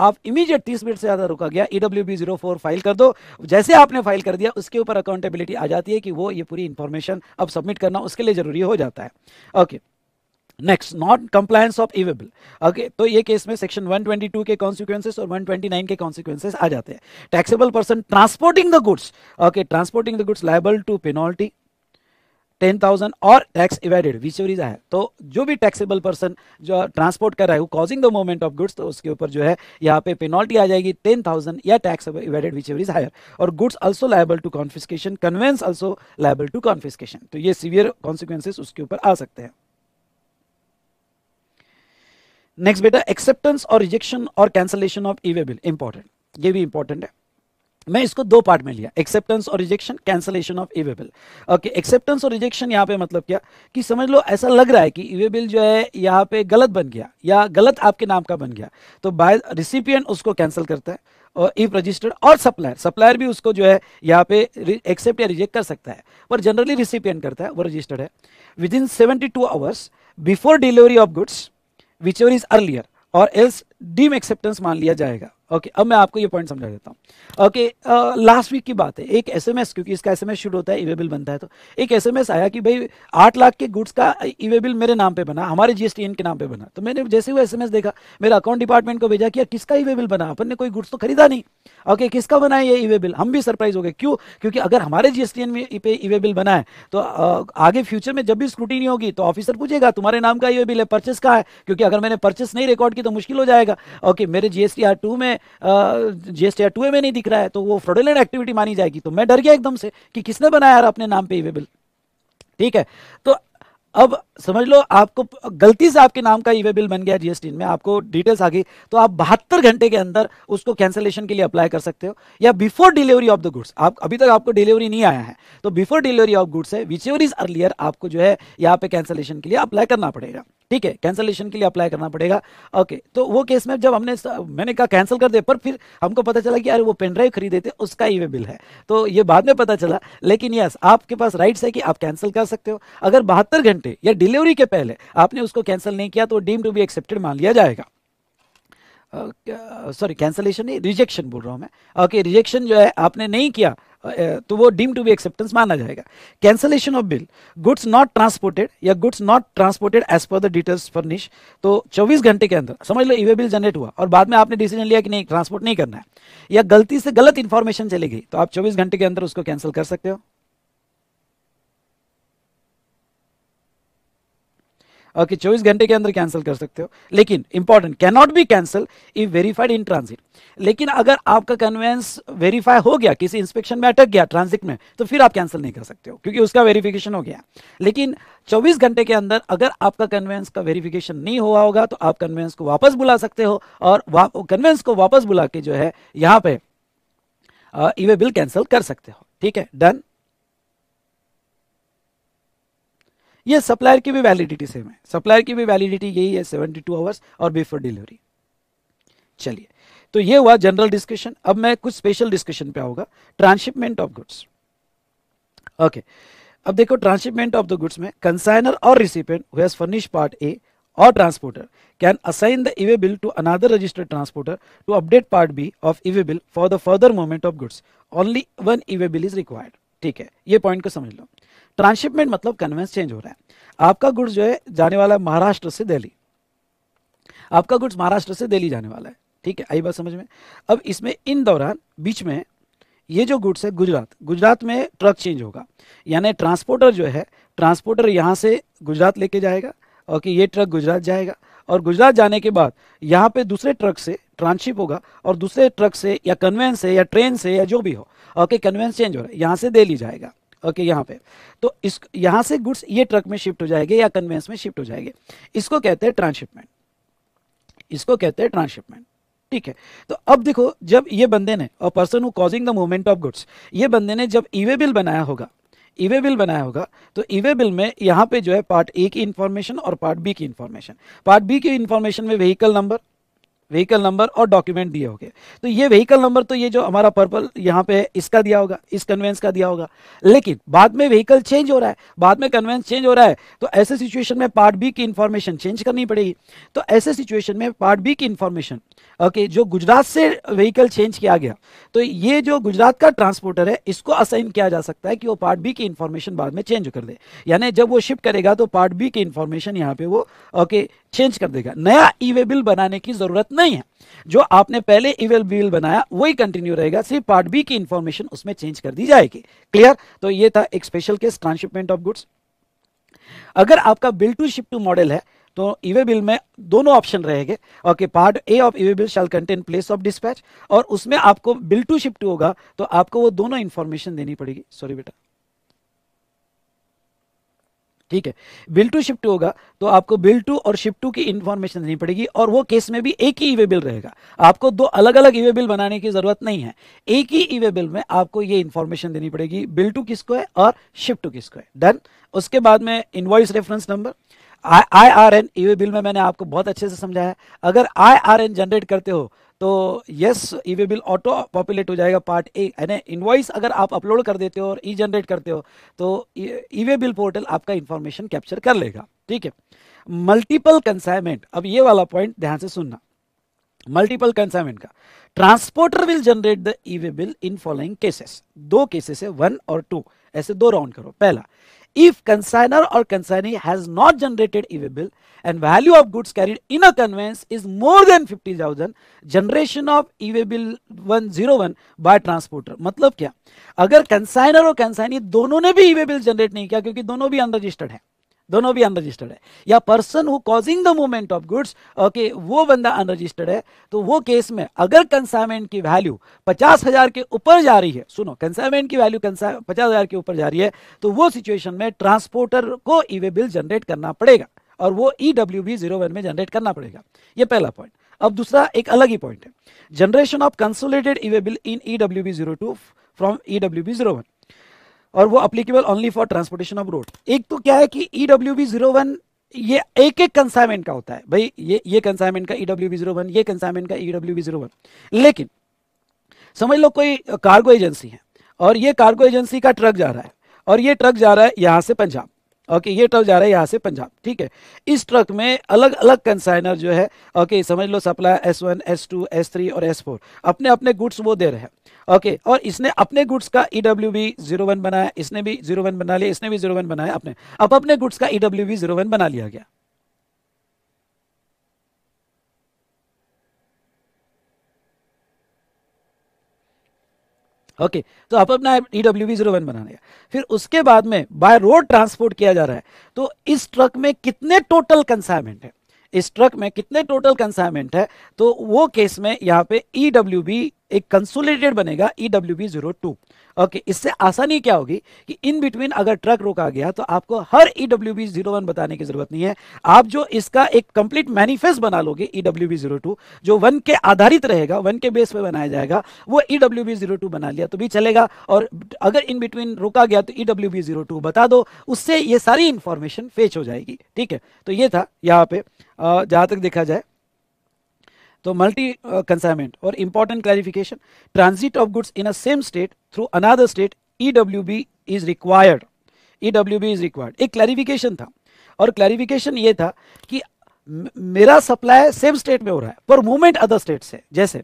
[SPEAKER 1] आप इमीडिएट तीस मिनट से ज्यादा रुका गया EW B zero four file कर दो जैसे आपने फाइल कर दिया उसके ऊपर अकाउंटेबिलिटी आ जाती है कि वो ये पूरी इंफॉर्मेशन अब सबमिट करना उसके लिए जरूरी हो जाता है okay okay. Next not compliance of e way bill okay तो ये केस में सेक्शन 122 के कॉन्सिक्वेंसेस और 129 के कॉन्सिक्वेंसेस आ जाते हैं taxable person transporting the goods okay transporting the goods liable to penalty ten thousand और टैक्स इवेडेड विचोर इज है तो जो भी टैक्सेबल पर्सन जो ट्रांसपोर्ट कर रहा है वो causing the movement of goods तो उसके ऊपर जो है यहाँ पे पेनल्टी आ जाएगी टेन थाउजेंड या टैक्स इवेडेड विचोर हायर और goods also liable to confiscation conveyance also liable to confiscation तो ये सीवियर कॉन्सिक्वेंसेस उसके ऊपर आ सकते हैं नेक्स्ट बेटा एक्सेप्टेंस और रिजेक्शन और कैंसलेशन ऑफ बिल इंपॉर्टेंट ये भी इंपॉर्टेंट है मैं इसको दो पार्ट में लिया एक्सेप्टेंस और rejection cancellation of bill okay acceptance और रिजेक्शन यहाँ पे मतलब क्या कि समझ लो ऐसा लग रहा है कि ईवे बिल जो है यहाँ पे गलत बन गया या गलत आपके नाम का बन गया तो बाय रिसिपियंट उसको कैंसिल करता है और इफ रजिस्टर्ड और सप्लायर सप्लायर भी उसको जो है यहाँ पे एक्सेप्ट या रिजेक्ट कर सकता है पर जनरली रिसिपियंट करता है वो रजिस्टर्ड है within seventy two hours before delivery of goods whichever is earlier और एल्स डीम एक्सेप्टेंस मान लिया जाएगा ओके okay, अब मैं आपको ये पॉइंट समझा देता हूँ ओके लास्ट वीक की बात है एक एसएमएस क्योंकि इसका एसएमएस शुरू होता है इवेबिल e बनता है तो एक एसएमएस आया कि भाई आठ लाख के गुड्स का इवेबिल e मेरे नाम पे बना हमारे जीएसटी के नाम पे बना तो मैंने जैसे वो एसएमएस देखा मेरा अकाउंट डिपार्टमेंट को भेजा कि यार किसका इवेबिल e बना अपन ने कोई गुड्स तो खरीदा नहीं ओके okay, किसका बना है ये इवेबिल हम भी सरप्राइज हो गए क्यों क्योंकि अगर हमारे जीएसटी में पे इवेबिल बना है तो uh, आगे फ्यूचर में जब भी स्क्रूटिनी होगी तो ऑफिसर पूछेगा तुम्हारे नाम का इवेबिल है परचेस का है क्योंकि अगर मैंने परचेस नहीं रिकॉर्ड की तो मुश्किल हो जाएगा ओके मेरे जीएसटी आर टू में जीएसटी टू ए में नहीं दिख रहा है तो वो फ्रॉडुलेंट एक्टिविटी मानी जाएगी तो मैं डर गया एकदम से कि किसने बनाया यार अपने नाम पे ई वे बिल ठीक है तो अब समझ लो आपको गलती से आपके नाम का ई वे बिल बन गया जीएसटी में आपको डिटेल्स आ गई तो आप बहत्तर घंटे के अंदर उसको कैंसिलेशन के लिए अप्लाई कर सकते हो या before delivery of the goods आप अभी तक आपको डिलीवरी नहीं आया है तो बिफोर डिलीवरी ऑफ गुड्स है विच एवर इज अर्लियर आपको जो है यहाँ पे कैंसिलेशन के लिए अप्लाई करना पड़ेगा ठीक है कैंसलेशन के लिए अप्लाई करना पड़ेगा ओके तो वो केस में जब हमने मैंने कहा कैंसिल कर दे पर फिर हमको पता चला कि अरे वो पेनड्राइव खरीदे थे उसका ही वे बिल है तो ये बाद में पता चला लेकिन यस आपके पास राइट्स है कि आप कैंसिल कर सकते हो अगर बहत्तर घंटे या डिलीवरी के पहले आपने उसको कैंसिल नहीं किया तो डीम टू बी एक्सेप्टेड मान लिया जाएगा सॉरी कैंसलेशन नहीं रिजेक्शन बोल रहा हूँ मैं ओके okay, रिजेक्शन जो है आपने नहीं किया तो वो डीम टू बी एक्सेप्टेंस माना जाएगा cancellation of bill goods not transported या goods not transported as per the details furnish तो 24 घंटे के अंदर समझ लो ईवे बिल जनरेट हुआ और बाद में आपने डिसीजन लिया कि नहीं ट्रांसपोर्ट नहीं करना है या गलती से गलत इन्फॉर्मेशन चली गई तो आप चौबीस घंटे के अंदर उसको कैंसिल कर सकते हो ओके चौबीस घंटे के अंदर कैंसिल कर सकते हो लेकिन important can not be cancel if verified in transit लेकिन अगर आपका कन्वेंस वेरीफाई हो गया किसी इंस्पेक्शन में अटक गया ट्रांसिट में तो फिर आप कैंसिल नहीं कर सकते हो क्योंकि उसका वेरीफिकेशन हो गया लेकिन 24 घंटे के अंदर अगर आपका कन्वेंस का वेरिफिकेशन नहीं हुआ होगा तो आप कन्वेंस को वापस बुला सकते हो और कन्वेंस को वापस बुला के जो है यहां पर बिल कैंसिल कर सकते हो ठीक है डन ये सप्लायर की भी वैलिडिटी सेम है सप्लायर की भी वैलिडिटी यही है सेवेंटी टू आवर्स और बिफोर डिलीवरी चलिए तो ये हुआ जनरल डिस्कशन अब मैं कुछ स्पेशल डिस्कशन पे आऊंगा ट्रांसशिपमेंट ऑफ गुड्स ओके अब देखो ट्रांसशिपमेंट ऑफ द गुड्स में कंसाइनर और recipient who furnish part A और transporter can assign the e way bill to another registered transporter to update part B of इवे bill for the further movement of goods only one e way bill is required ठीक है ये point को समझ लो transshipment मतलब conveyance change हो रहा है आपका गुड्स जो है जाने वाला है महाराष्ट्र से दिल्ली आपका गुड्स महाराष्ट्र से दिल्ली जाने वाला है ठीक है आई बात समझ में अब इसमें इन दौरान बीच में ये जो गुड्स है गुजरात गुजरात में ट्रक चेंज होगा यानी ट्रांसपोर्टर जो है ट्रांसपोर्टर यहाँ से गुजरात लेके जाएगा और कि ये ट्रक गुजरात जाएगा और गुजरात जाने के बाद यहाँ पे दूसरे ट्रक से ट्रांसशिप होगा और दूसरे ट्रक से या कन्वेंस से या ट्रेन से या जो भी हो ओके कन्वेंस चेंज हो रहा है यहाँ से दिल्ली जाएगा ओके यहाँ पे तो इस यहाँ से गुड्स ये ट्रक में शिफ्ट हो जाएंगे या कन्वेंस में शिफ्ट हो जाएंगे इसको कहते हैं ट्रांसशिपमेंट इसको कहते हैं ट्रांसशिपमेंट ठीक है तो अब देखो जब ये बंदे ने और person causing the movement of goods ये बंदे ने जब ईवे बिल बनाया होगा ईवे बिल बनाया होगा तो ईवे बिल में यहाँ पे जो है पार्ट ए की इन्फॉर्मेशन और पार्ट बी की इन्फॉर्मेशन पार्ट बी की इन्फॉर्मेशन में व्हीकल नंबर व्हीकल नंबर और डॉक्यूमेंट दिए होंगे तो ये व्हीकल नंबर तो ये जो हमारा पर्पल यहाँ पे है इसका दिया होगा इस कन्वेंस का दिया होगा लेकिन बाद में व्हीकल चेंज हो रहा है बाद में कन्वेंस चेंज हो रहा है तो ऐसे सिचुएशन में पार्ट बी की इन्फॉर्मेशन चेंज करनी पड़ेगी तो ऐसे सिचुएशन में पार्ट बी की इन्फॉर्मेशन ओके जो गुजरात से व्हीकल चेंज किया गया तो ये जो गुजरात का ट्रांसपोर्टर है इसको असाइन किया जा सकता है कि वो पार्ट बी की इन्फॉर्मेशन बाद में चेंज कर दे यानी जब वो शिफ्ट करेगा तो पार्ट बी की इन्फॉर्मेशन यहाँ पे वो ओके चेंज कर देगा नया ईवे बिल बनाने की जरूरत नहीं है जो आपने पहले ईवे बिल बनाया वही कंटिन्यू रहेगा सिर्फ पार्ट बी की इंफॉर्मेशन उसमें चेंज कर दी जाएगी क्लियर तो ये था एक special case transshipment of goods अगर आपका bill to ship to model है तो ईवे बिल में दोनों ऑप्शन रहेंगे okay part A of e way bill shall contain place of dispatch और उसमें आपको बिल टू शिप टू होगा तो आपको वो दोनों इन्फॉर्मेशन देनी पड़ेगी सॉरी बेटा ठीक है बिल टू शिफ्ट होगा तो आपको बिल टू और शिफ्ट टू की इंफॉर्मेशन देनी पड़ेगी और वो केस में भी एक ही ईवे बिल रहेगा आपको दो अलग अलग ईवे बिल बनाने की जरूरत नहीं है एक ही ईवे बिल में आपको ये इंफॉर्मेशन देनी पड़ेगी बिल टू किसको है और शिफ्ट टू किसको है डन उसके बाद में invoice reference number I R N e way bill में मैंने आपको बहुत अच्छे से समझाया अगर आई आर एन जनरेट करते हो तो yes e way bill auto populate हो जाएगा पार्ट ए यानी इन्वाइस अगर आप अपलोड कर देते हो और ई जनरेट करते हो तो ई वे बिल पोर्टल आपका इन्फॉर्मेशन कैप्चर कर लेगा ठीक है मल्टीपल कंसाइनमेंट अब ये वाला पॉइंट ध्यान से सुनना मल्टीपल कंसाइनमेंट का transporter will generate the e way bill in following cases दो केसेस है वन और टू ऐसे दो राउंड करो पहला if consignor or consignee has not generated EV bill and value of goods carried in a conveyance is more than 50,000 generation of EV bill 101 by transporter मतलब क्या अगर consignor और consignee दोनों ने भी EV bill generate नहीं किया क्योंकि दोनों भी unregistered हैं दोनों भी अनरजिस्टर्ड है या person who causing the movement of goods okay वो बंदा अनरजिस्टर्ड है तो वो केस में अगर कंसाइनमेंट की वैल्यू पचास हजार के ऊपर जा रही है सुनो कंसाइनमेंट की वैल्यू पचास हजार के ऊपर जा रही है तो वो सिचुएशन में ट्रांसपोर्टर को ईवे बिल जनरेट करना पड़ेगा और वो E W B zero one में जनरेट करना पड़ेगा ये पहला पॉइंट अब दूसरा एक अलग ही पॉइंट है generation of consolidated e way bill in E W B zero two from E W B zero one और वो applicable only for transportation of road एक तो क्या है कि E W B zero one ये एक एक कंसाइनमेंट का होता है भाई ये ये कंसाइनमेंट का E W B zero one ये कंसाइनमेंट का E W B zero one लेकिन समझ लो कोई कार्गो एजेंसी है और ये कार्गो एजेंसी का ट्रक जा रहा है और ये ट्रक जा रहा है यहाँ से पंजाब ओके ये ट्रक जा रहा है यहाँ से पंजाब ठीक है इस ट्रक में अलग अलग कंसाइनर जो है ओके समझ लो supply S one S two S three और एस फोर अपने अपने गुड्स वो दे रहे हैं ओके और इसने अपने गुड्स का E W B zero one बनाया इसने भी जीरो वन बना लिया इसने भी जीरो वन बनाया अपने अब अपने गुड्स का E W B zero one बना लिया गया ओके तो आप अपना ईडब्ल्यू बी जीरो वन बनाने का फिर उसके बाद में बाय रोड ट्रांसपोर्ट किया जा रहा है तो इस ट्रक में कितने टोटल कंसाइनमेंट है इस ट्रक में कितने टोटल कंसाइनमेंट है तो वो केस में यहाँ पे ईडब्ल्यू e बी एक कंसोलिडेटेड बनेगा E W B zero two okay इससे आसानी क्या होगी कि इन बिटवीन अगर ट्रक रोका गया तो आपको हर E W B zero one बताने की जरूरत नहीं है आप जो इसका एक कंप्लीट मैनिफेस्ट बना लोगे E W B zero two जो वन के आधारित रहेगा वन के बेस पे बनाया जाएगा वो E W B zero two बना लिया तो भी चलेगा और अगर इन बिटवीन रोका गया तो E W B zero two बता दो उससे ये सारी इंफॉर्मेशन फेच हो जाएगी ठीक है तो ये था यहाँ पे जहाँ तक देखा जाए तो मल्टी कंसाइनमेंट uh, और important clarification transit of goods in a same state through another state E W B is required E W B is required एक क्लैरिफिकेशन था और क्लैरिफिकेशन ये था कि मेरा सप्लाई सेम स्टेट में हो रहा है पर मूवमेंट अदर स्टेट से जैसे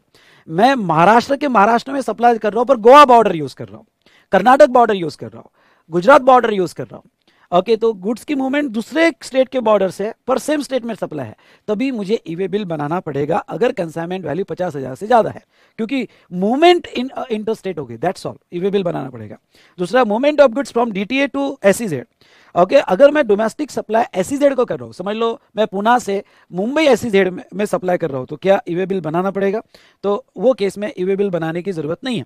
[SPEAKER 1] मैं महाराष्ट्र के महाराष्ट्र में सप्लाई कर रहा हूँ पर गोवा बॉर्डर यूज कर रहा हूँ कर्नाटक बॉर्डर यूज कर रहा हूं गुजरात बॉर्डर यूज कर रहा हूं ओके तो गुड्स की मूवमेंट दूसरे स्टेट के बॉर्डर से पर सेम स्टेट में सप्लाई है तभी मुझे ईवे बिल बनाना पड़ेगा अगर कंसाइनमेंट वैल्यू पचास हज़ार से ज़्यादा है क्योंकि मूवमेंट इन इंटर स्टेट होगी दैट्स ऑल ईवे बिल बनाना पड़ेगा दूसरा movement of goods from D to S okay okay, अगर मैं डोमेस्टिक सप्लाई एस को कर रहा हूँ समझ लो मैं पुणे से मुंबई एस e में, में सप्लाई कर रहा हूँ तो क्या ई e बिल बनाना पड़ेगा तो वो केस में ई e बिल बनाने की ज़रूरत नहीं है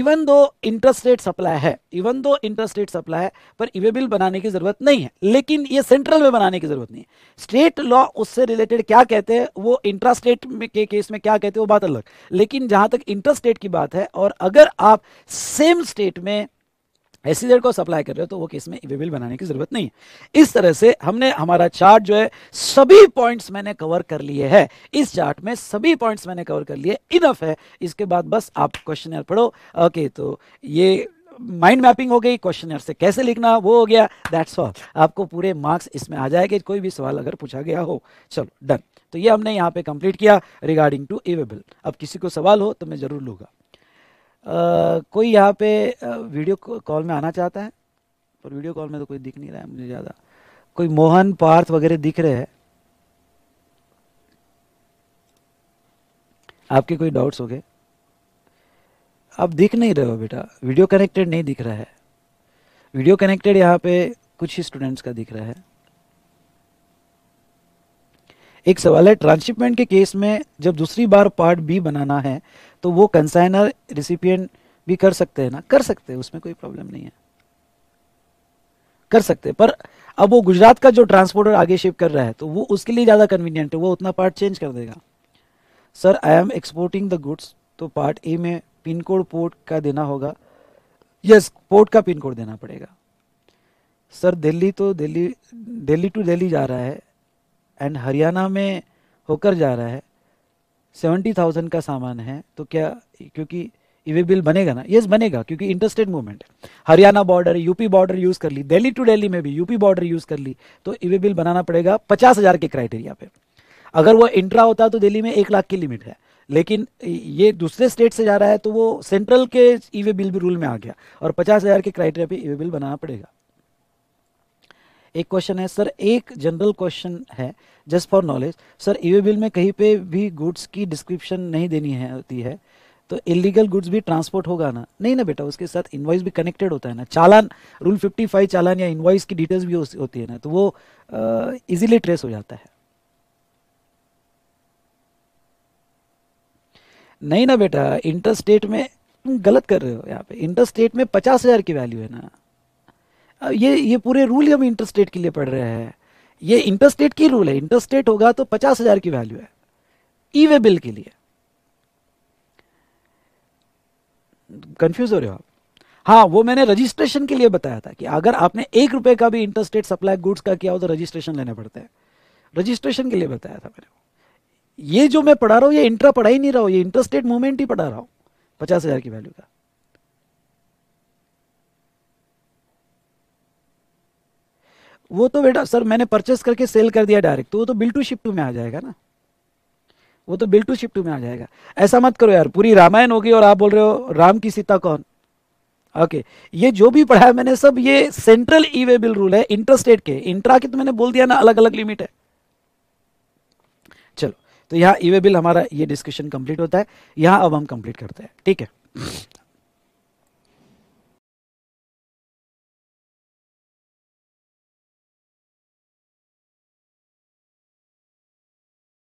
[SPEAKER 1] even though interest rate supply है even though interest rate supply है पर ई बिल बनाने की ज़रूरत नहीं है लेकिन ये सेंट्रल में बनाने की ज़रूरत नहीं है स्टेट लॉ उससे रिलेटेड क्या कहते हैं वो इंटरेस्ट रेट के केस में क्या कहते हैं वो बात अलग लेकिन जहाँ तक इंटरेस्ट रेट की बात है और अगर आप सेम स्टेट में एस को सप्लाई कर रहे हो तो वो केस में इवेबल बनाने की जरूरत नहीं है इस तरह से हमने हमारा चार्ट जो है सभी पॉइंट्स मैंने कवर कर लिए है इस चार्ट में सभी पॉइंट्स मैंने कवर कर लिए इनफ है इसके बाद बस आप क्वेश्चन पढ़ो ओके तो ये माइंड मैपिंग हो गई क्वेश्चन से कैसे लिखना वो हो गया दैट्स ऑल आपको पूरे मार्क्स इसमें आ जाएंगे कोई भी सवाल अगर पूछा गया हो चलो डन तो ये हमने यहाँ पे कंप्लीट किया रिगार्डिंग टू इवेबल अब किसी को सवाल हो तो मैं जरूर लूंगा कोई यहाँ पे वीडियो कॉल में आना चाहता है पर वीडियो कॉल में तो कोई दिख नहीं रहा है मुझे ज़्यादा कोई मोहन पार्थ वगैरह दिख रहे हैं आपके कोई डाउट्स हो गए आप दिख नहीं रहे हो बेटा वीडियो कनेक्टेड नहीं दिख रहा है वीडियो कनेक्टेड यहाँ पे कुछ ही स्टूडेंट्स का दिख रहा है एक सवाल है ट्रांसशिपमेंट के केस में जब दूसरी बार पार्ट बी बनाना है तो वो कंसाइनर रिसिपियंट भी कर सकते हैं ना कर सकते हैं उसमें कोई प्रॉब्लम नहीं है कर सकते हैं पर अब वो गुजरात का जो ट्रांसपोर्टर आगे शिप कर रहा है तो वो उसके लिए ज़्यादा कन्वीनियंट है वो उतना पार्ट चेंज कर देगा sir I am exporting the goods तो पार्ट ए में पिन कोड पोर्ट का देना होगा यस yes, पोर्ट का पिन कोड देना पड़ेगा सर दिल्ली तो दिल्ली दिल्ली टू दिल्ली जा रहा है एंड हरियाणा में होकर जा रहा है सेवेंटी थाउजेंड का सामान है तो क्या क्योंकि वे बिल बनेगा ना यस बनेगा क्योंकि इंटरस्टेट मूवमेंट है Haryana border UP border use कर ली दिल्ली टू दिल्ली में भी यूपी बॉर्डर यूज कर ली तो ईवे बिल बनाना पड़ेगा पचास हजार के क्राइटेरिया पे अगर वो इंट्रा होता तो दिल्ली में एक लाख की लिमिट है लेकिन ये दूसरे स्टेट से जा रहा है तो वो सेंट्रल के ईवे बिल भी रूल में आ गया और पचास हजार के क्राइटेरिया पे ईवे बिल बनाना पड़ेगा एक क्वेश्चन है सर एक जनरल क्वेश्चन है just for knowledge sir E bill में कहीं पे भी गुड्स की डिस्क्रिप्शन नहीं देनी है होती है तो इलीगल गुड्स भी ट्रांसपोर्ट होगा ना नहीं ना बेटा उसके साथ इन्वाइस भी कनेक्टेड होता है ना चालान रूल 55 चालान या इन्वाइस की डिटेल्स भी होती है ना तो वो इजीली ट्रेस हो जाता है नहीं ना बेटा इंटर स्टेट में तुम गलत कर रहे हो यहाँ पे इंटर स्टेट में पचास हज़ार की वैल्यू है ना ये ये पूरे रूल हम इंटरस्टेट के लिए पढ़ रहे हैं ये इंटरस्टेट की रूल है इंटरस्टेट होगा तो पचास हजार की वैल्यू है ई वे बिल के लिए कंफ्यूज हो रहे हो आप हाँ वो मैंने रजिस्ट्रेशन के लिए बताया था कि अगर आपने एक रुपए का भी इंटरस्टेट सप्लाई गुड्स का किया हो तो रजिस्ट्रेशन लेने पड़ते हैं रजिस्ट्रेशन के लिए बताया था मैंने ये जो मैं पढ़ा रहा हूँ ये इंट्रा पढ़ा ही नहीं रहा हूँ ये इंटरस्टेट मूवमेंट ही पढ़ा रहा हूँ पचास हजार की वैल्यू का वो तो बेटा सर मैंने परचेस करके सेल कर दिया डायरेक्ट तो वो तो बिल टू शिफ्ट में आ जाएगा ना वो तो बिल टू शिफ्ट में आ जाएगा ऐसा मत करो यार पूरी रामायण होगी और आप बोल रहे हो राम की सीता कौन ओके ये जो भी पढ़ा है मैंने सब ये सेंट्रल ईवे बिल रूल है इंटरस्टेट के इंट्रा के तो मैंने बोल दिया ना अलग अलग लिमिट है चलो तो यहाँ ईवे बिल हमारा ये डिस्कशन कंप्लीट होता है यहाँ अब हम कंप्लीट करते हैं ठीक है